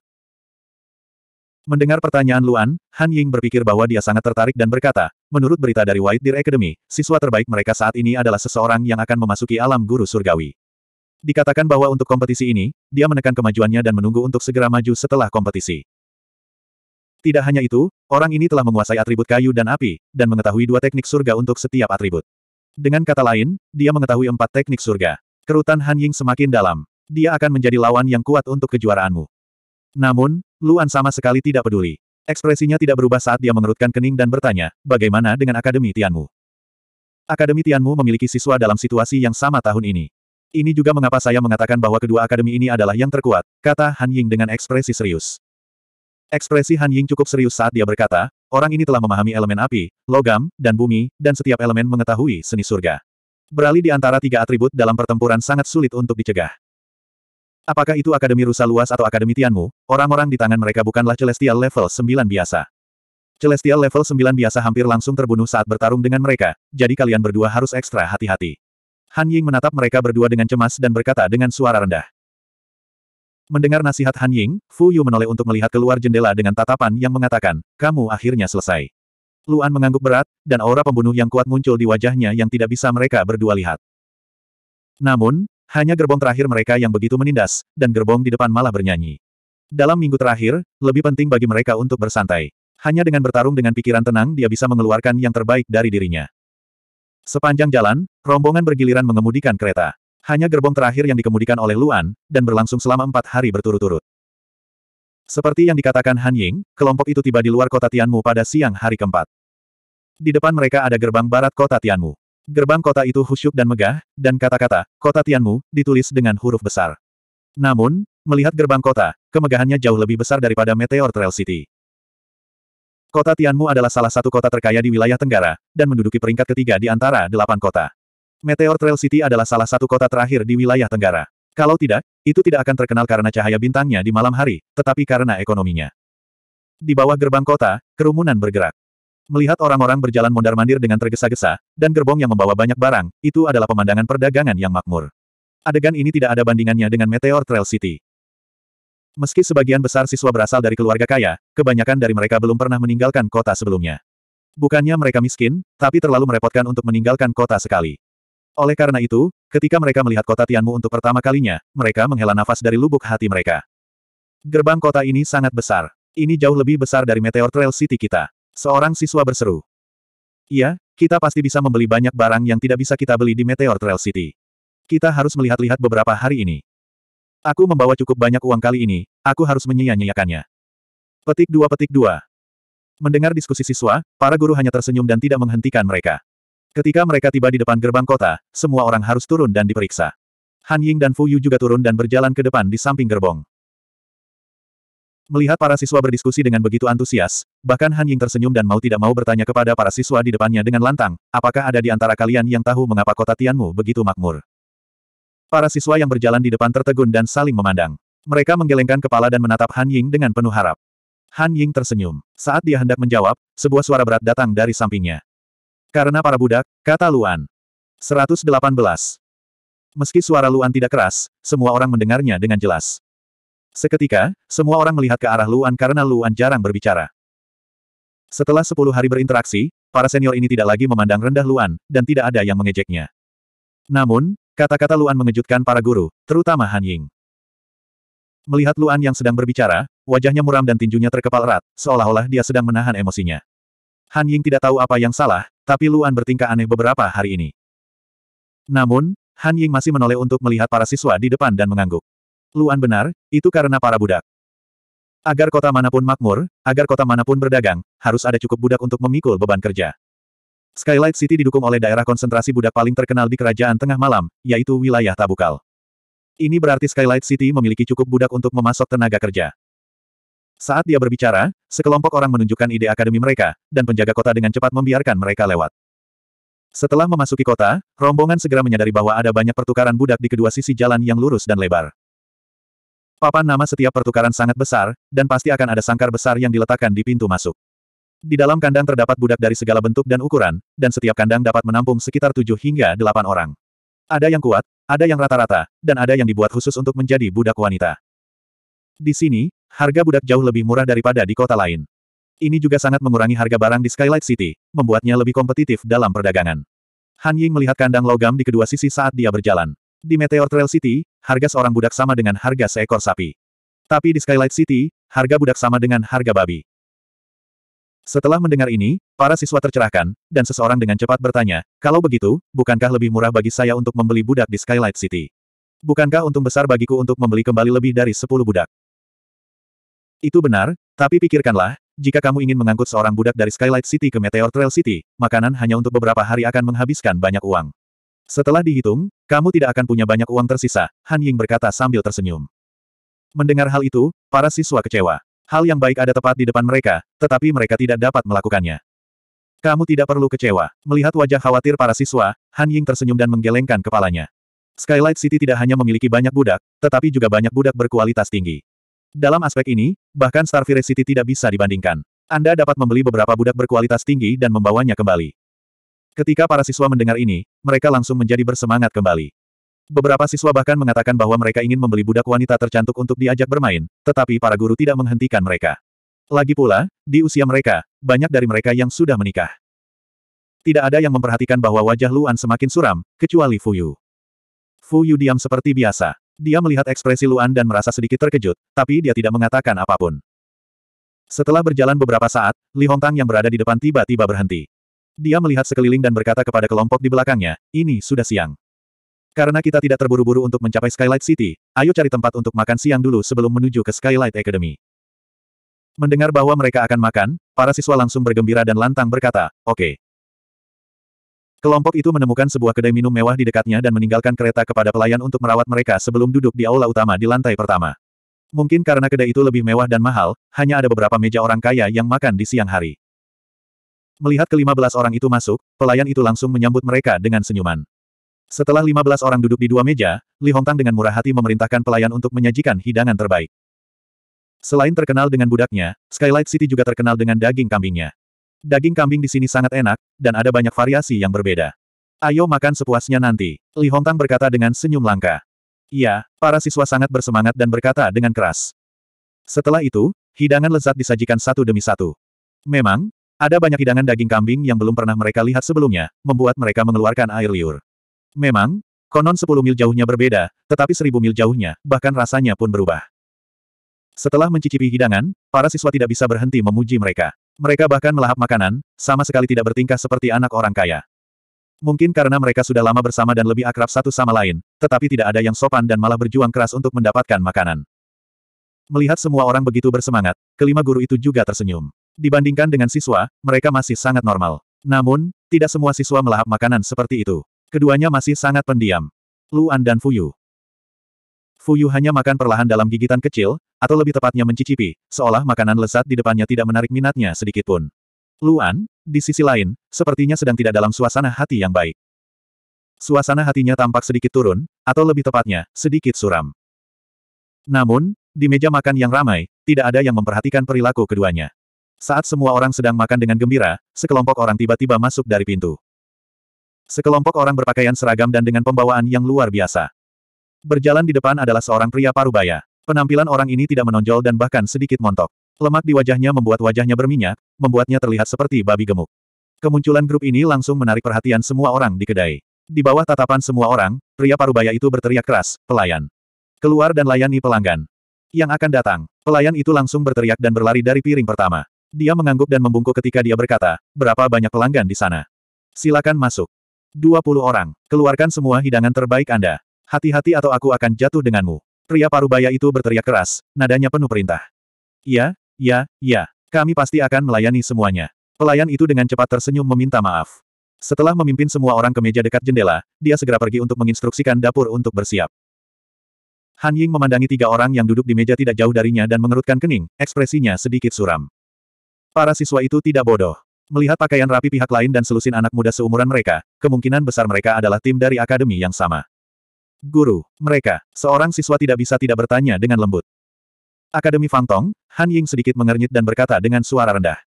Mendengar pertanyaan Luan, Han Ying berpikir bahwa dia sangat tertarik dan berkata, menurut berita dari White Deer Academy, siswa terbaik mereka saat ini adalah seseorang yang akan memasuki alam guru surgawi. Dikatakan bahwa untuk kompetisi ini, dia menekan kemajuannya dan menunggu untuk segera maju setelah kompetisi. Tidak hanya itu, orang ini telah menguasai atribut kayu dan api, dan mengetahui dua teknik surga untuk setiap atribut. Dengan kata lain, dia mengetahui empat teknik surga. Kerutan Han Ying semakin dalam. Dia akan menjadi lawan yang kuat untuk kejuaraanmu. Namun, Luan sama sekali tidak peduli. Ekspresinya tidak berubah saat dia mengerutkan kening dan bertanya, bagaimana dengan Akademi Tianmu? Akademi Tianmu memiliki siswa dalam situasi yang sama tahun ini. Ini juga mengapa saya mengatakan bahwa kedua akademi ini adalah yang terkuat, kata Han Ying dengan ekspresi serius. Ekspresi Han Ying cukup serius saat dia berkata, orang ini telah memahami elemen api, logam, dan bumi, dan setiap elemen mengetahui seni surga. Beralih di antara tiga atribut dalam pertempuran sangat sulit untuk dicegah. Apakah itu Akademi Rusa Luas atau Akademi Tianmu, orang-orang di tangan mereka bukanlah Celestial Level 9 biasa. Celestial Level 9 biasa hampir langsung terbunuh saat bertarung dengan mereka, jadi kalian berdua harus ekstra hati-hati. Han Ying menatap mereka berdua dengan cemas dan berkata dengan suara rendah. Mendengar nasihat Han Ying, Fu Yu menoleh untuk melihat keluar jendela dengan tatapan yang mengatakan, kamu akhirnya selesai. Luan mengangguk berat, dan aura pembunuh yang kuat muncul di wajahnya yang tidak bisa mereka berdua lihat. Namun, hanya gerbong terakhir mereka yang begitu menindas, dan gerbong di depan malah bernyanyi. Dalam minggu terakhir, lebih penting bagi mereka untuk bersantai. Hanya dengan bertarung dengan pikiran tenang dia bisa mengeluarkan yang terbaik dari dirinya. Sepanjang jalan, rombongan bergiliran mengemudikan kereta. Hanya gerbong terakhir yang dikemudikan oleh Luan, dan berlangsung selama empat hari berturut-turut. Seperti yang dikatakan Han Ying, kelompok itu tiba di luar kota Tianmu pada siang hari keempat. Di depan mereka ada gerbang barat kota Tianmu. Gerbang kota itu khusyuk dan megah, dan kata-kata, kota Tianmu, ditulis dengan huruf besar. Namun, melihat gerbang kota, kemegahannya jauh lebih besar daripada Meteor Trail City. Kota Tianmu adalah salah satu kota terkaya di wilayah Tenggara, dan menduduki peringkat ketiga di antara delapan kota. Meteor Trail City adalah salah satu kota terakhir di wilayah Tenggara. Kalau tidak, itu tidak akan terkenal karena cahaya bintangnya di malam hari, tetapi karena ekonominya. Di bawah gerbang kota, kerumunan bergerak. Melihat orang-orang berjalan mondar-mandir dengan tergesa-gesa, dan gerbong yang membawa banyak barang, itu adalah pemandangan perdagangan yang makmur. Adegan ini tidak ada bandingannya dengan Meteor Trail City. Meski sebagian besar siswa berasal dari keluarga kaya, kebanyakan dari mereka belum pernah meninggalkan kota sebelumnya. Bukannya mereka miskin, tapi terlalu merepotkan untuk meninggalkan kota sekali. Oleh karena itu, ketika mereka melihat kota Tianmu untuk pertama kalinya, mereka menghela nafas dari lubuk hati mereka. Gerbang kota ini sangat besar. Ini jauh lebih besar dari Meteor Trail City kita. Seorang siswa berseru. Iya, kita pasti bisa membeli banyak barang yang tidak bisa kita beli di Meteor Trail City. Kita harus melihat-lihat beberapa hari ini. Aku membawa cukup banyak uang kali ini, aku harus menyia-nyiakannya. Petik dua petik dua. Mendengar diskusi siswa, para guru hanya tersenyum dan tidak menghentikan mereka. Ketika mereka tiba di depan gerbang kota, semua orang harus turun dan diperiksa. Han Ying dan Fu Yu juga turun dan berjalan ke depan di samping gerbong. Melihat para siswa berdiskusi dengan begitu antusias, bahkan Han Ying tersenyum dan mau tidak mau bertanya kepada para siswa di depannya dengan lantang, apakah ada di antara kalian yang tahu mengapa kota Tianmu begitu makmur? Para siswa yang berjalan di depan tertegun dan saling memandang. Mereka menggelengkan kepala dan menatap Han Ying dengan penuh harap. Han Ying tersenyum. Saat dia hendak menjawab, sebuah suara berat datang dari sampingnya. Karena para budak, kata Luan. 118. Meski suara Luan tidak keras, semua orang mendengarnya dengan jelas. Seketika, semua orang melihat ke arah Luan karena Luan jarang berbicara. Setelah sepuluh hari berinteraksi, para senior ini tidak lagi memandang rendah Luan, dan tidak ada yang mengejeknya. Namun, Kata-kata Luan mengejutkan para guru, terutama Han Ying. Melihat Luan yang sedang berbicara, wajahnya muram dan tinjunya terkepal erat, seolah-olah dia sedang menahan emosinya. Han Ying tidak tahu apa yang salah, tapi Luan bertingkah aneh beberapa hari ini. Namun, Han Ying masih menoleh untuk melihat para siswa di depan dan mengangguk. Luan benar, itu karena para budak. Agar kota manapun makmur, agar kota manapun berdagang, harus ada cukup budak untuk memikul beban kerja. Skylight City didukung oleh daerah konsentrasi budak paling terkenal di kerajaan tengah malam, yaitu wilayah Tabukal. Ini berarti Skylight City memiliki cukup budak untuk memasok tenaga kerja. Saat dia berbicara, sekelompok orang menunjukkan ide akademi mereka, dan penjaga kota dengan cepat membiarkan mereka lewat. Setelah memasuki kota, rombongan segera menyadari bahwa ada banyak pertukaran budak di kedua sisi jalan yang lurus dan lebar. Papan nama setiap pertukaran sangat besar, dan pasti akan ada sangkar besar yang diletakkan di pintu masuk. Di dalam kandang terdapat budak dari segala bentuk dan ukuran, dan setiap kandang dapat menampung sekitar tujuh hingga delapan orang. Ada yang kuat, ada yang rata-rata, dan ada yang dibuat khusus untuk menjadi budak wanita. Di sini, harga budak jauh lebih murah daripada di kota lain. Ini juga sangat mengurangi harga barang di Skylight City, membuatnya lebih kompetitif dalam perdagangan. Han Ying melihat kandang logam di kedua sisi saat dia berjalan. Di Meteor Trail City, harga seorang budak sama dengan harga seekor sapi. Tapi di Skylight City, harga budak sama dengan harga babi. Setelah mendengar ini, para siswa tercerahkan, dan seseorang dengan cepat bertanya, kalau begitu, bukankah lebih murah bagi saya untuk membeli budak di Skylight City? Bukankah untung besar bagiku untuk membeli kembali lebih dari sepuluh budak? Itu benar, tapi pikirkanlah, jika kamu ingin mengangkut seorang budak dari Skylight City ke Meteor Trail City, makanan hanya untuk beberapa hari akan menghabiskan banyak uang. Setelah dihitung, kamu tidak akan punya banyak uang tersisa, Han Ying berkata sambil tersenyum. Mendengar hal itu, para siswa kecewa. Hal yang baik ada tepat di depan mereka, tetapi mereka tidak dapat melakukannya. Kamu tidak perlu kecewa. Melihat wajah khawatir para siswa, Han Ying tersenyum dan menggelengkan kepalanya. Skylight City tidak hanya memiliki banyak budak, tetapi juga banyak budak berkualitas tinggi. Dalam aspek ini, bahkan Starfire City tidak bisa dibandingkan. Anda dapat membeli beberapa budak berkualitas tinggi dan membawanya kembali. Ketika para siswa mendengar ini, mereka langsung menjadi bersemangat kembali. Beberapa siswa bahkan mengatakan bahwa mereka ingin membeli budak wanita tercantik untuk diajak bermain, tetapi para guru tidak menghentikan mereka. Lagi pula, di usia mereka, banyak dari mereka yang sudah menikah. Tidak ada yang memperhatikan bahwa wajah Luan semakin suram, kecuali Fuyu. Fuyu diam seperti biasa. Dia melihat ekspresi Luan dan merasa sedikit terkejut, tapi dia tidak mengatakan apapun. Setelah berjalan beberapa saat, Li Hongtang yang berada di depan tiba-tiba berhenti. Dia melihat sekeliling dan berkata kepada kelompok di belakangnya, ini sudah siang. Karena kita tidak terburu-buru untuk mencapai Skylight City, ayo cari tempat untuk makan siang dulu sebelum menuju ke Skylight Academy. Mendengar bahwa mereka akan makan, para siswa langsung bergembira dan lantang berkata, oke. Okay. Kelompok itu menemukan sebuah kedai minum mewah di dekatnya dan meninggalkan kereta kepada pelayan untuk merawat mereka sebelum duduk di aula utama di lantai pertama. Mungkin karena kedai itu lebih mewah dan mahal, hanya ada beberapa meja orang kaya yang makan di siang hari. Melihat kelima belas orang itu masuk, pelayan itu langsung menyambut mereka dengan senyuman. Setelah 15 orang duduk di dua meja, Li Hongtang dengan murah hati memerintahkan pelayan untuk menyajikan hidangan terbaik. Selain terkenal dengan budaknya, Skylight City juga terkenal dengan daging kambingnya. Daging kambing di sini sangat enak, dan ada banyak variasi yang berbeda. Ayo makan sepuasnya nanti, Li Hongtang berkata dengan senyum langka. Iya, para siswa sangat bersemangat dan berkata dengan keras. Setelah itu, hidangan lezat disajikan satu demi satu. Memang, ada banyak hidangan daging kambing yang belum pernah mereka lihat sebelumnya, membuat mereka mengeluarkan air liur. Memang, konon sepuluh mil jauhnya berbeda, tetapi seribu mil jauhnya, bahkan rasanya pun berubah. Setelah mencicipi hidangan, para siswa tidak bisa berhenti memuji mereka. Mereka bahkan melahap makanan, sama sekali tidak bertingkah seperti anak orang kaya. Mungkin karena mereka sudah lama bersama dan lebih akrab satu sama lain, tetapi tidak ada yang sopan dan malah berjuang keras untuk mendapatkan makanan. Melihat semua orang begitu bersemangat, kelima guru itu juga tersenyum. Dibandingkan dengan siswa, mereka masih sangat normal. Namun, tidak semua siswa melahap makanan seperti itu. Keduanya masih sangat pendiam. Luan dan Fuyu. Fuyu hanya makan perlahan dalam gigitan kecil, atau lebih tepatnya mencicipi, seolah makanan lezat di depannya tidak menarik minatnya sedikitpun. Luan, di sisi lain, sepertinya sedang tidak dalam suasana hati yang baik. Suasana hatinya tampak sedikit turun, atau lebih tepatnya, sedikit suram. Namun, di meja makan yang ramai, tidak ada yang memperhatikan perilaku keduanya. Saat semua orang sedang makan dengan gembira, sekelompok orang tiba-tiba masuk dari pintu. Sekelompok orang berpakaian seragam dan dengan pembawaan yang luar biasa. Berjalan di depan adalah seorang pria parubaya. Penampilan orang ini tidak menonjol dan bahkan sedikit montok. Lemak di wajahnya membuat wajahnya berminyak, membuatnya terlihat seperti babi gemuk. Kemunculan grup ini langsung menarik perhatian semua orang di kedai. Di bawah tatapan semua orang, pria parubaya itu berteriak keras, pelayan. Keluar dan layani pelanggan. Yang akan datang, pelayan itu langsung berteriak dan berlari dari piring pertama. Dia mengangguk dan membungkuk ketika dia berkata, berapa banyak pelanggan di sana. Silakan masuk. 20 orang. Keluarkan semua hidangan terbaik Anda. Hati-hati atau aku akan jatuh denganmu. Pria parubaya itu berteriak keras, nadanya penuh perintah. Ya, ya, ya, Kami pasti akan melayani semuanya. Pelayan itu dengan cepat tersenyum meminta maaf. Setelah memimpin semua orang ke meja dekat jendela, dia segera pergi untuk menginstruksikan dapur untuk bersiap. Han Ying memandangi tiga orang yang duduk di meja tidak jauh darinya dan mengerutkan kening, ekspresinya sedikit suram. Para siswa itu tidak bodoh. Melihat pakaian rapi pihak lain dan selusin anak muda seumuran mereka, kemungkinan besar mereka adalah tim dari akademi yang sama. Guru, mereka, seorang siswa tidak bisa tidak bertanya dengan lembut. Akademi Fangtong, Han Ying sedikit mengernyit dan berkata dengan suara rendah.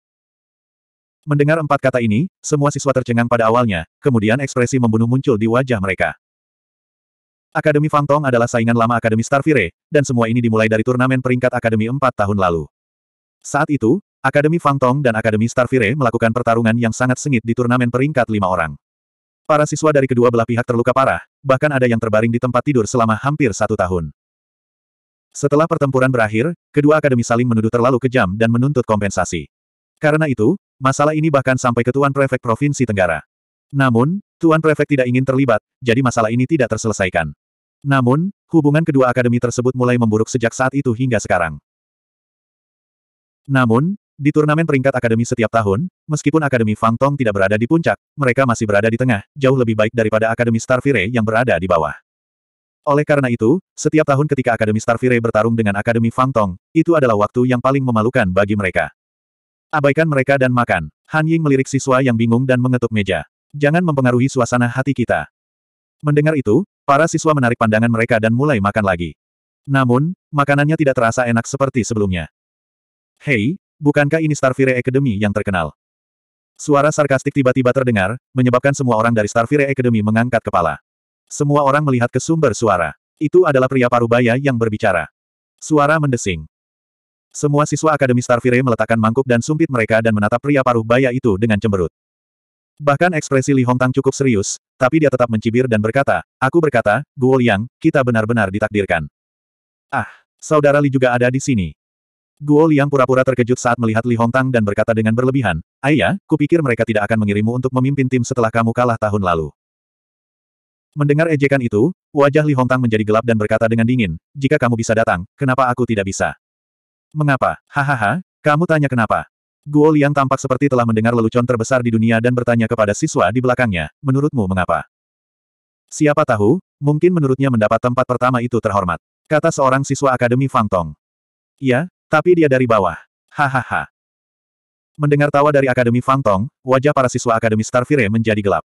Mendengar empat kata ini, semua siswa tercengang pada awalnya, kemudian ekspresi membunuh muncul di wajah mereka. Akademi Fangtong adalah saingan lama Akademi Starfire, dan semua ini dimulai dari turnamen peringkat Akademi 4 tahun lalu. Saat itu, Akademi Fang Tong dan Akademi Starfire melakukan pertarungan yang sangat sengit di turnamen peringkat lima orang. Para siswa dari kedua belah pihak terluka parah, bahkan ada yang terbaring di tempat tidur selama hampir satu tahun. Setelah pertempuran berakhir, kedua akademi saling menuduh terlalu kejam dan menuntut kompensasi. Karena itu, masalah ini bahkan sampai ke Tuan Prefek Provinsi Tenggara. Namun, Tuan Prefek tidak ingin terlibat, jadi masalah ini tidak terselesaikan. Namun, hubungan kedua akademi tersebut mulai memburuk sejak saat itu hingga sekarang. Namun, di turnamen peringkat akademi setiap tahun, meskipun Akademi Fang Tong tidak berada di puncak, mereka masih berada di tengah, jauh lebih baik daripada Akademi Starfire yang berada di bawah. Oleh karena itu, setiap tahun ketika Akademi Starfire bertarung dengan Akademi Fang Tong, itu adalah waktu yang paling memalukan bagi mereka. Abaikan mereka dan makan. Han Ying melirik siswa yang bingung dan mengetuk meja. Jangan mempengaruhi suasana hati kita. Mendengar itu, para siswa menarik pandangan mereka dan mulai makan lagi. Namun, makanannya tidak terasa enak seperti sebelumnya. Hei, Bukankah ini Starfire Academy yang terkenal? Suara sarkastik tiba-tiba terdengar, menyebabkan semua orang dari Starfire Academy mengangkat kepala. Semua orang melihat ke sumber suara. Itu adalah pria parubaya yang berbicara. Suara mendesing. Semua siswa Akademi Starfire meletakkan mangkuk dan sumpit mereka dan menatap pria parubaya itu dengan cemberut. Bahkan ekspresi Li Hongtang cukup serius, tapi dia tetap mencibir dan berkata, Aku berkata, Guo Liang, kita benar-benar ditakdirkan. Ah, saudara Li juga ada di sini. Guo Liang pura-pura terkejut saat melihat Li Hongtang dan berkata dengan berlebihan, Ayah, kupikir mereka tidak akan mengirimu untuk memimpin tim setelah kamu kalah tahun lalu. Mendengar ejekan itu, wajah Li Hongtang menjadi gelap dan berkata dengan dingin, Jika kamu bisa datang, kenapa aku tidak bisa? Mengapa? Hahaha, kamu tanya kenapa? Guo Liang tampak seperti telah mendengar lelucon terbesar di dunia dan bertanya kepada siswa di belakangnya, menurutmu mengapa? Siapa tahu, mungkin menurutnya mendapat tempat pertama itu terhormat. Kata seorang siswa Akademi Fang Tong. Iya, tapi dia dari bawah. Hahaha. Mendengar tawa dari Akademi Fang Tong, wajah para siswa Akademi Starfire menjadi gelap.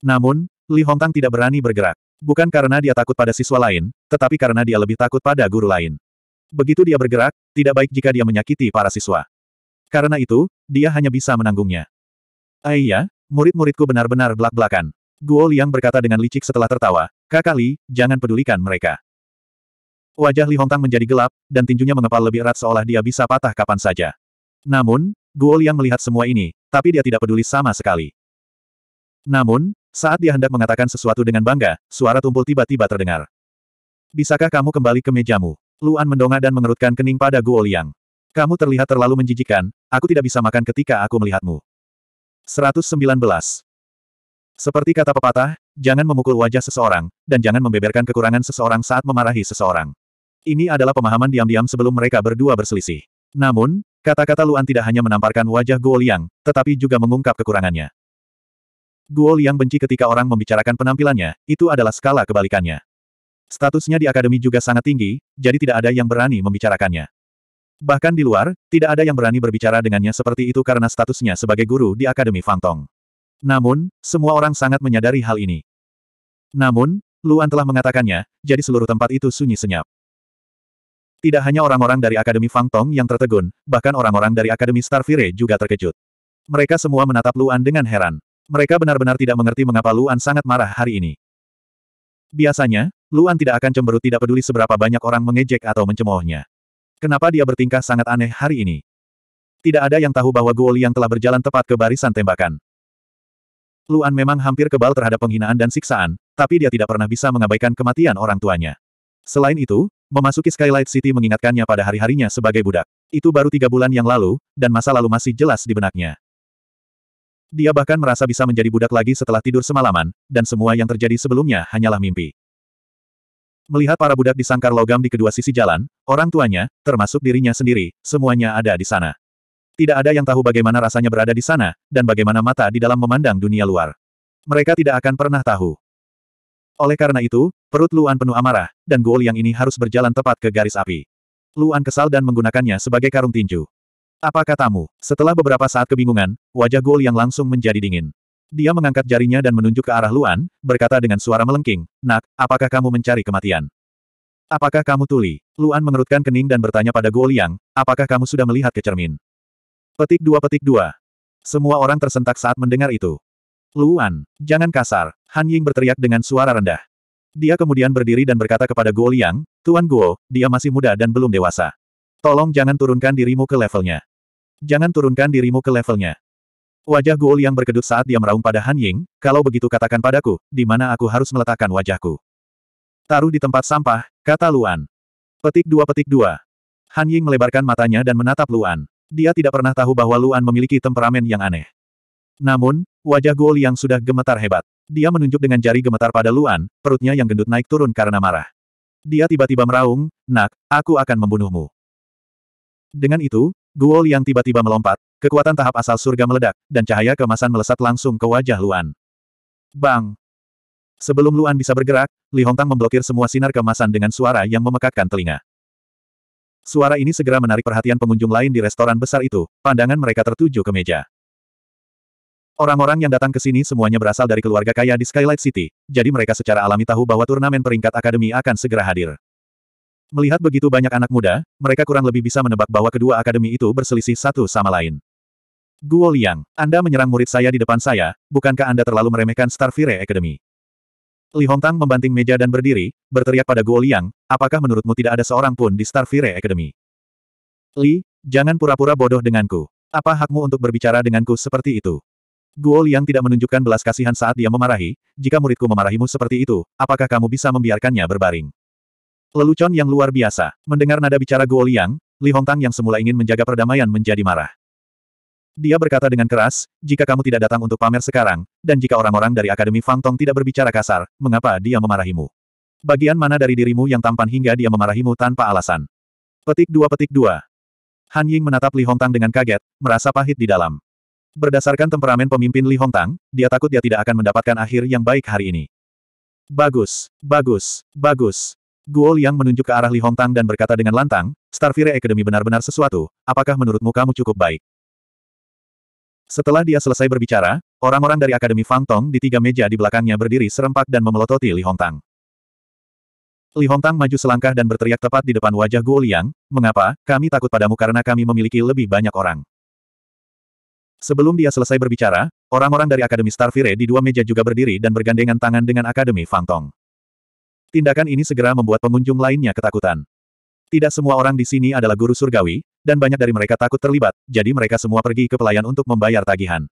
Namun, Li Hongtang tidak berani bergerak. Bukan karena dia takut pada siswa lain, tetapi karena dia lebih takut pada guru lain. Begitu dia bergerak, tidak baik jika dia menyakiti para siswa. Karena itu, dia hanya bisa menanggungnya. Aiyah, ah murid-muridku benar-benar belak-belakan. Guo Liang berkata dengan licik setelah tertawa, Kakak Li, jangan pedulikan mereka. Wajah Li Hongtang menjadi gelap, dan tinjunya mengepal lebih erat seolah dia bisa patah kapan saja. Namun, Guo Liang melihat semua ini, tapi dia tidak peduli sama sekali. Namun, saat dia hendak mengatakan sesuatu dengan bangga, suara tumpul tiba-tiba terdengar. Bisakah kamu kembali ke mejamu? Luan mendongak dan mengerutkan kening pada Guo Liang. Kamu terlihat terlalu menjijikan. aku tidak bisa makan ketika aku melihatmu. 119. Seperti kata pepatah, jangan memukul wajah seseorang, dan jangan membeberkan kekurangan seseorang saat memarahi seseorang. Ini adalah pemahaman diam-diam sebelum mereka berdua berselisih. Namun, kata-kata Luan tidak hanya menamparkan wajah Guo Liang, tetapi juga mengungkap kekurangannya. Guo Liang benci ketika orang membicarakan penampilannya, itu adalah skala kebalikannya. Statusnya di akademi juga sangat tinggi, jadi tidak ada yang berani membicarakannya. Bahkan di luar, tidak ada yang berani berbicara dengannya seperti itu karena statusnya sebagai guru di Akademi Fangtong. Namun, semua orang sangat menyadari hal ini. Namun, Luan telah mengatakannya, jadi seluruh tempat itu sunyi senyap. Tidak hanya orang-orang dari Akademi Fang Tong yang tertegun, bahkan orang-orang dari Akademi Starfire juga terkejut. Mereka semua menatap Luan dengan heran. Mereka benar-benar tidak mengerti mengapa Luan sangat marah hari ini. Biasanya, Luan tidak akan cemberut tidak peduli seberapa banyak orang mengejek atau mencemoohnya. Kenapa dia bertingkah sangat aneh hari ini? Tidak ada yang tahu bahwa Guo yang telah berjalan tepat ke barisan tembakan. Luan memang hampir kebal terhadap penghinaan dan siksaan, tapi dia tidak pernah bisa mengabaikan kematian orang tuanya. Selain itu, memasuki Skylight City mengingatkannya pada hari-harinya sebagai budak. Itu baru tiga bulan yang lalu, dan masa lalu masih jelas di benaknya. Dia bahkan merasa bisa menjadi budak lagi setelah tidur semalaman, dan semua yang terjadi sebelumnya hanyalah mimpi. Melihat para budak di sangkar logam di kedua sisi jalan, orang tuanya, termasuk dirinya sendiri, semuanya ada di sana. Tidak ada yang tahu bagaimana rasanya berada di sana, dan bagaimana mata di dalam memandang dunia luar. Mereka tidak akan pernah tahu. Oleh karena itu, perut Luan penuh amarah, dan Guo Liang ini harus berjalan tepat ke garis api. Luan kesal dan menggunakannya sebagai karung tinju. Apa katamu? Setelah beberapa saat kebingungan, wajah Guo Liang langsung menjadi dingin. Dia mengangkat jarinya dan menunjuk ke arah Luan, berkata dengan suara melengking, Nak, apakah kamu mencari kematian? Apakah kamu tuli? Luan mengerutkan kening dan bertanya pada Guo Liang, apakah kamu sudah melihat ke cermin? Petik dua petik dua. Semua orang tersentak saat mendengar itu. Luan, jangan kasar. Han Ying berteriak dengan suara rendah. Dia kemudian berdiri dan berkata kepada Guo Liang, Tuan Guo, dia masih muda dan belum dewasa. Tolong jangan turunkan dirimu ke levelnya. Jangan turunkan dirimu ke levelnya. Wajah Guo Liang berkedut saat dia meraung pada Han Ying, kalau begitu katakan padaku, di mana aku harus meletakkan wajahku. Taruh di tempat sampah, kata Luan. Petik dua petik dua. Han Ying melebarkan matanya dan menatap Luan. Dia tidak pernah tahu bahwa Luan memiliki temperamen yang aneh. Namun, wajah Guo Liang sudah gemetar hebat. Dia menunjuk dengan jari gemetar pada Luan, perutnya yang gendut naik turun karena marah. Dia tiba-tiba meraung, nak, aku akan membunuhmu. Dengan itu, Guo Liang tiba-tiba melompat, kekuatan tahap asal surga meledak, dan cahaya kemasan melesat langsung ke wajah Luan. Bang! Sebelum Luan bisa bergerak, Li Hongtang memblokir semua sinar kemasan dengan suara yang memekakkan telinga. Suara ini segera menarik perhatian pengunjung lain di restoran besar itu, pandangan mereka tertuju ke meja. Orang-orang yang datang ke sini semuanya berasal dari keluarga kaya di Skylight City, jadi mereka secara alami tahu bahwa turnamen peringkat akademi akan segera hadir. Melihat begitu banyak anak muda, mereka kurang lebih bisa menebak bahwa kedua akademi itu berselisih satu sama lain. Guo Liang, Anda menyerang murid saya di depan saya, bukankah Anda terlalu meremehkan Starfire Academy? Li Hongtang membanting meja dan berdiri, berteriak pada Guo Liang, apakah menurutmu tidak ada seorang pun di Starfire Academy? Li, jangan pura-pura bodoh denganku. Apa hakmu untuk berbicara denganku seperti itu? Guo Liang tidak menunjukkan belas kasihan saat dia memarahi, jika muridku memarahimu seperti itu, apakah kamu bisa membiarkannya berbaring? Lelucon yang luar biasa. Mendengar nada bicara Guo Liang, Li Hongtang yang semula ingin menjaga perdamaian menjadi marah. Dia berkata dengan keras, jika kamu tidak datang untuk pamer sekarang, dan jika orang-orang dari Akademi Fang Tong tidak berbicara kasar, mengapa dia memarahimu? Bagian mana dari dirimu yang tampan hingga dia memarahimu tanpa alasan? Petik dua petik dua. Han Ying menatap Li Hongtang dengan kaget, merasa pahit di dalam. Berdasarkan temperamen pemimpin Li Hongtang, dia takut dia tidak akan mendapatkan akhir yang baik hari ini. Bagus, bagus, bagus. Guo Liang menunjuk ke arah Li Hongtang dan berkata dengan lantang, Starfire Academy benar-benar sesuatu, apakah menurutmu kamu cukup baik? Setelah dia selesai berbicara, orang-orang dari Akademi Fang Tong di tiga meja di belakangnya berdiri serempak dan memelototi Li Hongtang. Li Hongtang maju selangkah dan berteriak tepat di depan wajah Guo Liang, mengapa, kami takut padamu karena kami memiliki lebih banyak orang. Sebelum dia selesai berbicara, orang-orang dari Akademi Starfire di dua meja juga berdiri dan bergandengan tangan dengan Akademi Fangtong. Tindakan ini segera membuat pengunjung lainnya ketakutan. Tidak semua orang di sini adalah guru surgawi, dan banyak dari mereka takut terlibat, jadi mereka semua pergi ke pelayan untuk membayar tagihan.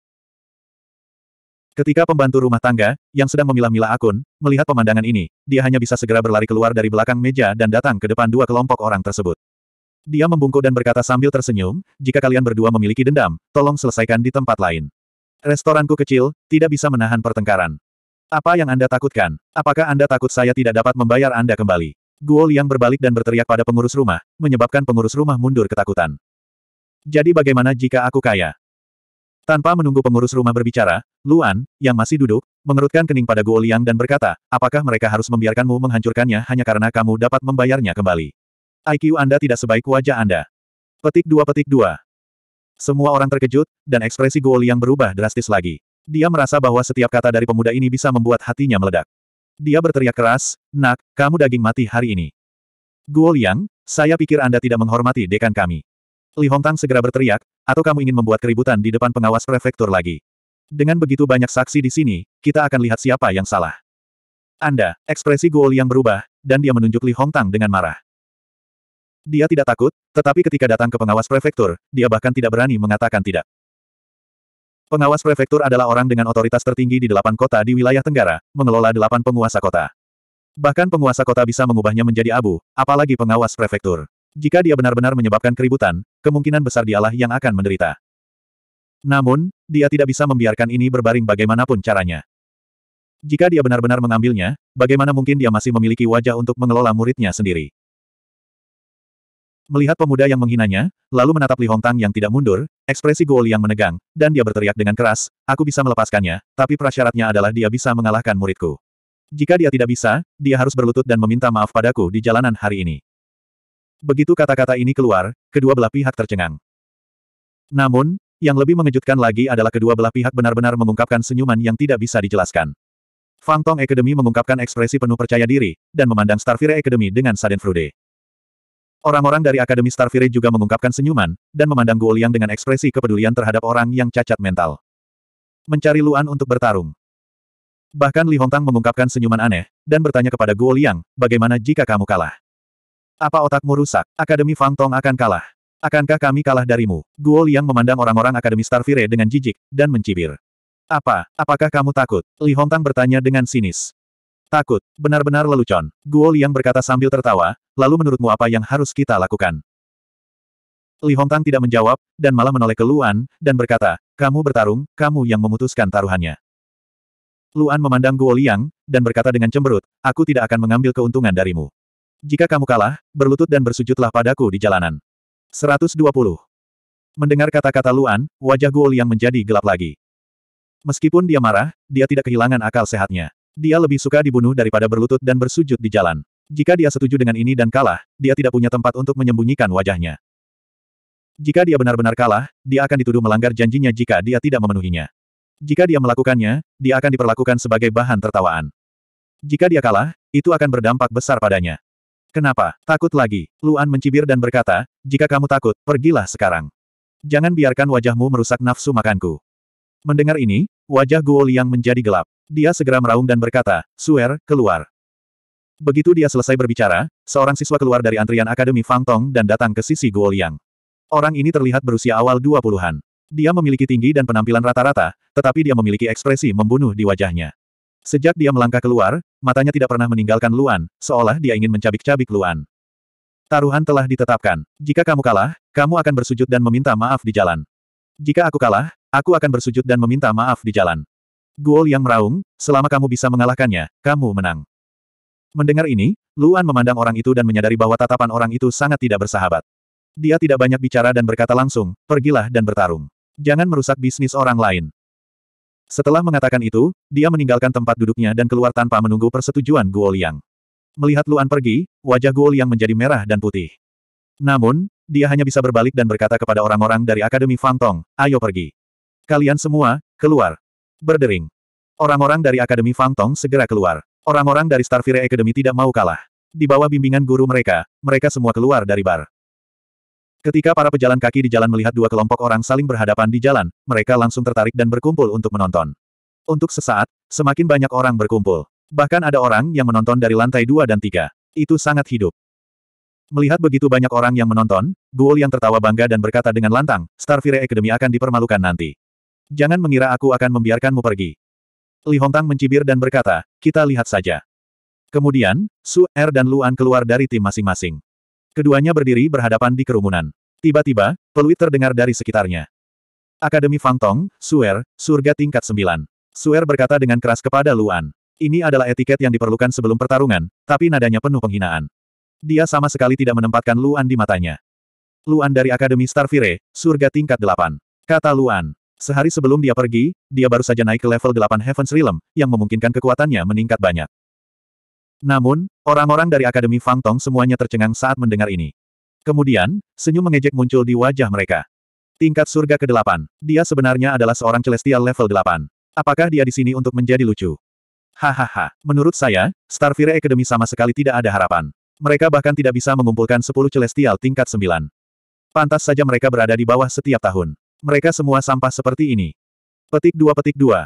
Ketika pembantu rumah tangga, yang sedang memilah-milah akun, melihat pemandangan ini, dia hanya bisa segera berlari keluar dari belakang meja dan datang ke depan dua kelompok orang tersebut. Dia membungkuk dan berkata sambil tersenyum, jika kalian berdua memiliki dendam, tolong selesaikan di tempat lain. Restoranku kecil, tidak bisa menahan pertengkaran. Apa yang Anda takutkan? Apakah Anda takut saya tidak dapat membayar Anda kembali? Guo Liang berbalik dan berteriak pada pengurus rumah, menyebabkan pengurus rumah mundur ketakutan. Jadi bagaimana jika aku kaya? Tanpa menunggu pengurus rumah berbicara, Luan, yang masih duduk, mengerutkan kening pada Guo Liang dan berkata, apakah mereka harus membiarkanmu menghancurkannya hanya karena kamu dapat membayarnya kembali? IQ Anda tidak sebaik wajah Anda. Petik dua petik dua. Semua orang terkejut, dan ekspresi Guo Liang berubah drastis lagi. Dia merasa bahwa setiap kata dari pemuda ini bisa membuat hatinya meledak. Dia berteriak keras, Nak, kamu daging mati hari ini. Guo Liang, saya pikir Anda tidak menghormati dekan kami. Li Hongtang segera berteriak, atau kamu ingin membuat keributan di depan pengawas prefektur lagi. Dengan begitu banyak saksi di sini, kita akan lihat siapa yang salah. Anda, ekspresi Guo Liang berubah, dan dia menunjuk Li Hongtang dengan marah. Dia tidak takut, tetapi ketika datang ke pengawas prefektur, dia bahkan tidak berani mengatakan tidak. Pengawas prefektur adalah orang dengan otoritas tertinggi di delapan kota di wilayah Tenggara, mengelola delapan penguasa kota. Bahkan penguasa kota bisa mengubahnya menjadi abu, apalagi pengawas prefektur. Jika dia benar-benar menyebabkan keributan, kemungkinan besar dialah yang akan menderita. Namun, dia tidak bisa membiarkan ini berbaring bagaimanapun caranya. Jika dia benar-benar mengambilnya, bagaimana mungkin dia masih memiliki wajah untuk mengelola muridnya sendiri? Melihat pemuda yang menghinanya, lalu menatap Li Hongtang yang tidak mundur, ekspresi Guo Liang menegang, dan dia berteriak dengan keras, aku bisa melepaskannya, tapi prasyaratnya adalah dia bisa mengalahkan muridku. Jika dia tidak bisa, dia harus berlutut dan meminta maaf padaku di jalanan hari ini. Begitu kata-kata ini keluar, kedua belah pihak tercengang. Namun, yang lebih mengejutkan lagi adalah kedua belah pihak benar-benar mengungkapkan senyuman yang tidak bisa dijelaskan. Fang Tong Academy mengungkapkan ekspresi penuh percaya diri, dan memandang Starfire Academy dengan Sadenfrude. Orang-orang dari Akademi Starfire juga mengungkapkan senyuman, dan memandang Guoliang dengan ekspresi kepedulian terhadap orang yang cacat mental. Mencari Luan untuk bertarung. Bahkan Li Hongtang mengungkapkan senyuman aneh, dan bertanya kepada Guoliang, bagaimana jika kamu kalah? Apa otakmu rusak? Akademi Fang Tong akan kalah. Akankah kami kalah darimu? Guoliang memandang orang-orang Akademi Starfire dengan jijik, dan mencibir. Apa, apakah kamu takut? Li Hongtang bertanya dengan sinis. Takut, benar-benar lelucon. Guo Liang berkata sambil tertawa, lalu menurutmu apa yang harus kita lakukan? Li Hongtang tidak menjawab, dan malah menoleh ke Luan, dan berkata, kamu bertarung, kamu yang memutuskan taruhannya. Luan memandang Guo Liang, dan berkata dengan cemberut, aku tidak akan mengambil keuntungan darimu. Jika kamu kalah, berlutut dan bersujudlah padaku di jalanan. 120. Mendengar kata-kata Luan, wajah Guo Liang menjadi gelap lagi. Meskipun dia marah, dia tidak kehilangan akal sehatnya. Dia lebih suka dibunuh daripada berlutut dan bersujud di jalan. Jika dia setuju dengan ini dan kalah, dia tidak punya tempat untuk menyembunyikan wajahnya. Jika dia benar-benar kalah, dia akan dituduh melanggar janjinya jika dia tidak memenuhinya. Jika dia melakukannya, dia akan diperlakukan sebagai bahan tertawaan. Jika dia kalah, itu akan berdampak besar padanya. Kenapa? Takut lagi. Luan mencibir dan berkata, jika kamu takut, pergilah sekarang. Jangan biarkan wajahmu merusak nafsu makanku. Mendengar ini, wajah Guo Liang menjadi gelap. Dia segera meraung dan berkata, Suer, keluar. Begitu dia selesai berbicara, seorang siswa keluar dari antrian Akademi Fang Tong dan datang ke sisi Guo Liang. Orang ini terlihat berusia awal 20-an. Dia memiliki tinggi dan penampilan rata-rata, tetapi dia memiliki ekspresi membunuh di wajahnya. Sejak dia melangkah keluar, matanya tidak pernah meninggalkan Luan, seolah dia ingin mencabik-cabik Luan. Taruhan telah ditetapkan. Jika kamu kalah, kamu akan bersujud dan meminta maaf di jalan. Jika aku kalah, aku akan bersujud dan meminta maaf di jalan. Guo yang meraung, selama kamu bisa mengalahkannya, kamu menang. Mendengar ini, Luan memandang orang itu dan menyadari bahwa tatapan orang itu sangat tidak bersahabat. Dia tidak banyak bicara dan berkata langsung, pergilah dan bertarung. Jangan merusak bisnis orang lain. Setelah mengatakan itu, dia meninggalkan tempat duduknya dan keluar tanpa menunggu persetujuan Guo Liang. Melihat Luan pergi, wajah Guo Liang menjadi merah dan putih. Namun, dia hanya bisa berbalik dan berkata kepada orang-orang dari Akademi Fang ayo pergi. Kalian semua, keluar. Berdering. Orang-orang dari Akademi Fang Tong segera keluar. Orang-orang dari Starfire Academy tidak mau kalah. Di bawah bimbingan guru mereka, mereka semua keluar dari bar. Ketika para pejalan kaki di jalan melihat dua kelompok orang saling berhadapan di jalan, mereka langsung tertarik dan berkumpul untuk menonton. Untuk sesaat, semakin banyak orang berkumpul. Bahkan ada orang yang menonton dari lantai dua dan tiga. Itu sangat hidup. Melihat begitu banyak orang yang menonton, Guo yang tertawa bangga dan berkata dengan lantang, Starfire Academy akan dipermalukan nanti. Jangan mengira aku akan membiarkanmu pergi. Li Hongtang mencibir dan berkata, kita lihat saja. Kemudian, Su Er dan Luan keluar dari tim masing-masing. Keduanya berdiri berhadapan di kerumunan. Tiba-tiba, peluit terdengar dari sekitarnya. Akademi Fang Tong, Suer, surga tingkat 9. Suer berkata dengan keras kepada Luan. Ini adalah etiket yang diperlukan sebelum pertarungan, tapi nadanya penuh penghinaan. Dia sama sekali tidak menempatkan Luan di matanya. Luan dari Akademi Starfire, surga tingkat 8. Kata Luan. Sehari sebelum dia pergi, dia baru saja naik ke level 8 Heaven's Realm, yang memungkinkan kekuatannya meningkat banyak. Namun, orang-orang dari Akademi Fang Tong semuanya tercengang saat mendengar ini. Kemudian, senyum mengejek muncul di wajah mereka. Tingkat surga ke-8. Dia sebenarnya adalah seorang Celestial level 8. Apakah dia di sini untuk menjadi lucu? Hahaha, menurut saya, Starfire Academy sama sekali tidak ada harapan. Mereka bahkan tidak bisa mengumpulkan 10 celestial tingkat 9. Pantas saja mereka berada di bawah setiap tahun. Mereka semua sampah seperti ini. Petik dua petik dua.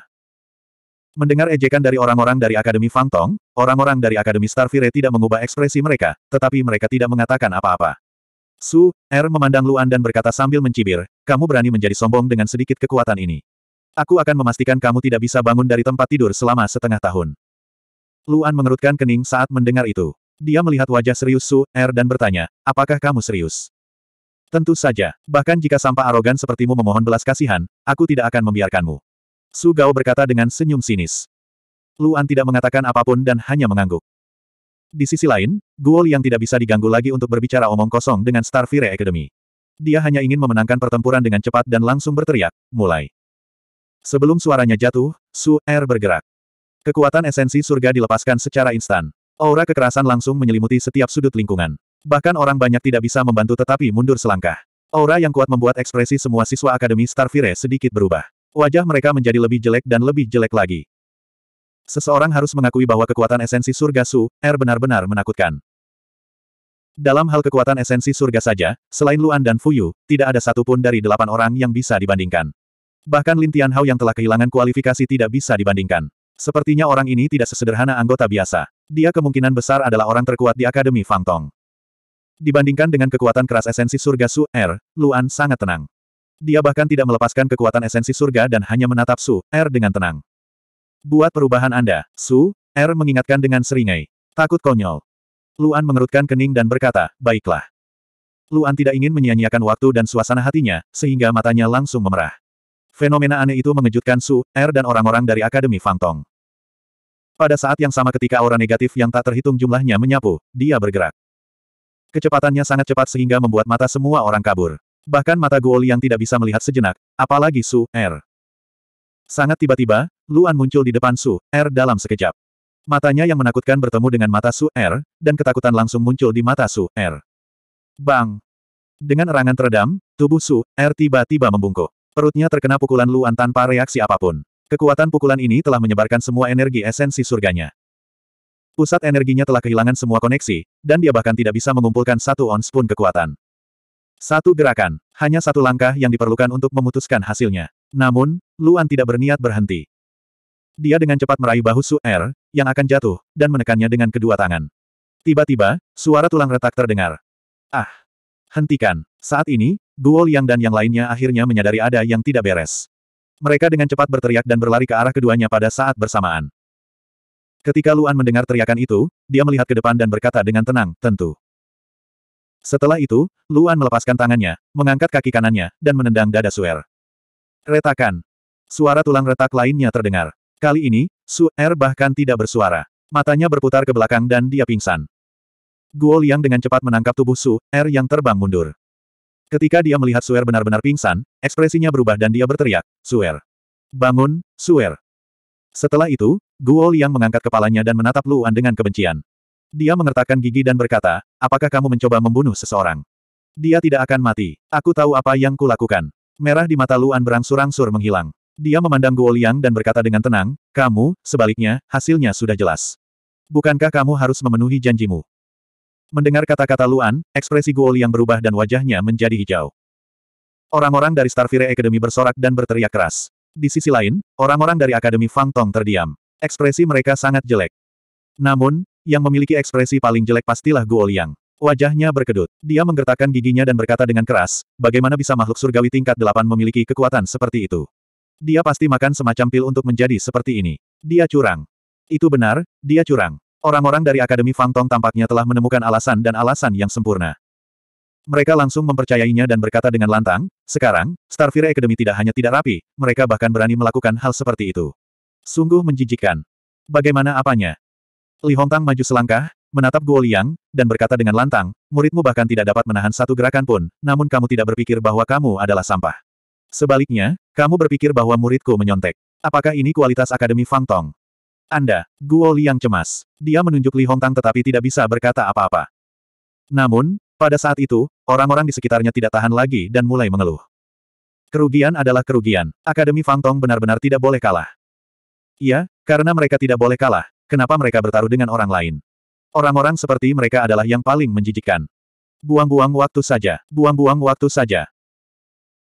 Mendengar ejekan dari orang-orang dari Akademi Fangtong, orang-orang dari Akademi Starfire tidak mengubah ekspresi mereka, tetapi mereka tidak mengatakan apa-apa. Su, R er memandang Luan dan berkata sambil mencibir, kamu berani menjadi sombong dengan sedikit kekuatan ini. Aku akan memastikan kamu tidak bisa bangun dari tempat tidur selama setengah tahun. Luan mengerutkan kening saat mendengar itu. Dia melihat wajah serius Su, R er dan bertanya, apakah kamu serius? Tentu saja, bahkan jika sampah arogan sepertimu memohon belas kasihan, aku tidak akan membiarkanmu. Su Gao berkata dengan senyum sinis. Luan tidak mengatakan apapun dan hanya mengangguk. Di sisi lain, Guo yang tidak bisa diganggu lagi untuk berbicara omong kosong dengan Starfire Academy. Dia hanya ingin memenangkan pertempuran dengan cepat dan langsung berteriak, mulai. Sebelum suaranya jatuh, Su Er bergerak. Kekuatan esensi surga dilepaskan secara instan. Aura kekerasan langsung menyelimuti setiap sudut lingkungan. Bahkan orang banyak tidak bisa membantu tetapi mundur selangkah. Aura yang kuat membuat ekspresi semua siswa Akademi Starfire sedikit berubah. Wajah mereka menjadi lebih jelek dan lebih jelek lagi. Seseorang harus mengakui bahwa kekuatan esensi surga Su, Er benar-benar menakutkan. Dalam hal kekuatan esensi surga saja, selain Luan dan Fuyu, tidak ada satupun dari delapan orang yang bisa dibandingkan. Bahkan Lin Tianhao yang telah kehilangan kualifikasi tidak bisa dibandingkan. Sepertinya orang ini tidak sesederhana anggota biasa. Dia kemungkinan besar adalah orang terkuat di Akademi Fangtong. Dibandingkan dengan kekuatan keras esensi surga Su Er, Luan sangat tenang. Dia bahkan tidak melepaskan kekuatan esensi surga dan hanya menatap Su Er dengan tenang. Buat perubahan Anda, Su Er mengingatkan dengan seringai. Takut konyol. Luan mengerutkan kening dan berkata, baiklah. Luan tidak ingin menyia-nyiakan waktu dan suasana hatinya, sehingga matanya langsung memerah. Fenomena aneh itu mengejutkan Su Er dan orang-orang dari Akademi Fangtong. Pada saat yang sama ketika aura negatif yang tak terhitung jumlahnya menyapu, dia bergerak. Kecepatannya sangat cepat sehingga membuat mata semua orang kabur. Bahkan mata Guo yang tidak bisa melihat sejenak, apalagi Su Er. Sangat tiba-tiba, Luan muncul di depan Su Er dalam sekejap. Matanya yang menakutkan bertemu dengan mata Su Er, dan ketakutan langsung muncul di mata Su Er. Bang! Dengan erangan teredam, tubuh Su Er tiba-tiba membungkuk. Perutnya terkena pukulan Luan tanpa reaksi apapun. Kekuatan pukulan ini telah menyebarkan semua energi esensi surganya. Pusat energinya telah kehilangan semua koneksi, dan dia bahkan tidak bisa mengumpulkan satu ons pun kekuatan. Satu gerakan, hanya satu langkah yang diperlukan untuk memutuskan hasilnya. Namun, Luan tidak berniat berhenti. Dia dengan cepat meraih bahu Su Er, yang akan jatuh, dan menekannya dengan kedua tangan. Tiba-tiba, suara tulang retak terdengar. Ah! Hentikan! Saat ini, Duo Liang dan yang lainnya akhirnya menyadari ada yang tidak beres. Mereka dengan cepat berteriak dan berlari ke arah keduanya pada saat bersamaan. Ketika Luan mendengar teriakan itu, dia melihat ke depan dan berkata dengan tenang, tentu. Setelah itu, Luan melepaskan tangannya, mengangkat kaki kanannya, dan menendang dada Suer. Retakan. Suara tulang retak lainnya terdengar. Kali ini, Suer bahkan tidak bersuara. Matanya berputar ke belakang dan dia pingsan. Guo Liang dengan cepat menangkap tubuh Suer yang terbang mundur. Ketika dia melihat Suer benar-benar pingsan, ekspresinya berubah dan dia berteriak, Suer. Bangun, Suer. Setelah itu, Guo Liang mengangkat kepalanya dan menatap Luan dengan kebencian. Dia mengertakkan gigi dan berkata, apakah kamu mencoba membunuh seseorang? Dia tidak akan mati. Aku tahu apa yang kulakukan. Merah di mata Luan berangsur-angsur menghilang. Dia memandang Guo Liang dan berkata dengan tenang, kamu, sebaliknya, hasilnya sudah jelas. Bukankah kamu harus memenuhi janjimu? Mendengar kata-kata Luan, ekspresi Guo Liang berubah dan wajahnya menjadi hijau. Orang-orang dari Starfire Academy bersorak dan berteriak keras. Di sisi lain, orang-orang dari Akademi Fang Tong terdiam. Ekspresi mereka sangat jelek. Namun, yang memiliki ekspresi paling jelek pastilah Guo Liang. Wajahnya berkedut. Dia menggertakkan giginya dan berkata dengan keras, bagaimana bisa makhluk surgawi tingkat delapan memiliki kekuatan seperti itu? Dia pasti makan semacam pil untuk menjadi seperti ini. Dia curang. Itu benar, dia curang. Orang-orang dari Akademi Fang Tong tampaknya telah menemukan alasan dan alasan yang sempurna. Mereka langsung mempercayainya dan berkata dengan lantang, sekarang, Starfire Academy tidak hanya tidak rapi, mereka bahkan berani melakukan hal seperti itu. Sungguh menjijikan. Bagaimana apanya? Li Hongtang maju selangkah, menatap Guo Liang, dan berkata dengan lantang, muridmu bahkan tidak dapat menahan satu gerakan pun, namun kamu tidak berpikir bahwa kamu adalah sampah. Sebaliknya, kamu berpikir bahwa muridku menyontek. Apakah ini kualitas Akademi Fang Tong? Anda, Guo Liang cemas. Dia menunjuk Li Hongtang tetapi tidak bisa berkata apa-apa. Namun, pada saat itu, orang-orang di sekitarnya tidak tahan lagi dan mulai mengeluh. Kerugian adalah kerugian. Akademi Fang Tong benar-benar tidak boleh kalah. Iya, karena mereka tidak boleh kalah, kenapa mereka bertaruh dengan orang lain? Orang-orang seperti mereka adalah yang paling menjijikkan. Buang-buang waktu saja, buang-buang waktu saja.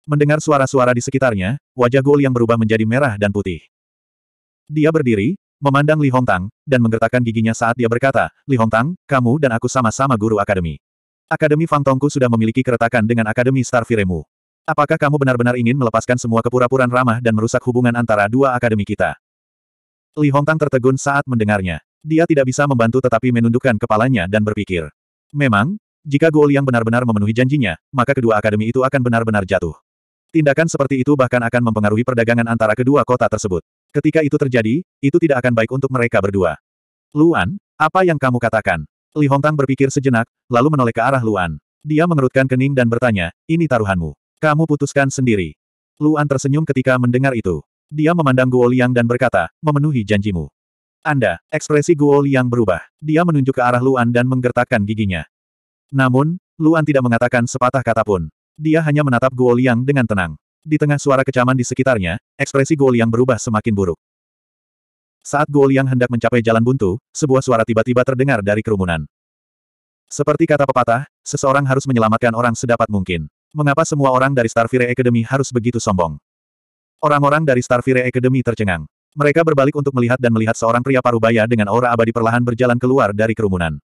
Mendengar suara-suara di sekitarnya, wajah Gol yang berubah menjadi merah dan putih. Dia berdiri, memandang Li Hongtang, dan menggertakkan giginya saat dia berkata, Li Hongtang, kamu dan aku sama-sama guru akademi. Akademi Fang Tongku sudah memiliki keretakan dengan Akademi Star Firemu. Apakah kamu benar-benar ingin melepaskan semua kepura puraan ramah dan merusak hubungan antara dua akademi kita? Li Hongtang tertegun saat mendengarnya. Dia tidak bisa membantu tetapi menundukkan kepalanya dan berpikir. Memang, jika Guo Liang benar-benar memenuhi janjinya, maka kedua akademi itu akan benar-benar jatuh. Tindakan seperti itu bahkan akan mempengaruhi perdagangan antara kedua kota tersebut. Ketika itu terjadi, itu tidak akan baik untuk mereka berdua. Luan, apa yang kamu katakan? Li Hongtang berpikir sejenak, lalu menoleh ke arah Luan. Dia mengerutkan kening dan bertanya, ini taruhanmu. Kamu putuskan sendiri. Luan tersenyum ketika mendengar itu. Dia memandang Guo Liang dan berkata, memenuhi janjimu. Anda, ekspresi Guo Liang berubah. Dia menunjuk ke arah Luan dan menggertakkan giginya. Namun, Luan tidak mengatakan sepatah kata pun. Dia hanya menatap Guo Liang dengan tenang. Di tengah suara kecaman di sekitarnya, ekspresi Guo Liang berubah semakin buruk. Saat Guo Liang hendak mencapai jalan buntu, sebuah suara tiba-tiba terdengar dari kerumunan. Seperti kata pepatah, seseorang harus menyelamatkan orang sedapat mungkin. Mengapa semua orang dari Starfire Academy harus begitu sombong? Orang-orang dari Starfire Academy tercengang. Mereka berbalik untuk melihat dan melihat seorang pria parubaya dengan aura abadi perlahan berjalan keluar dari kerumunan.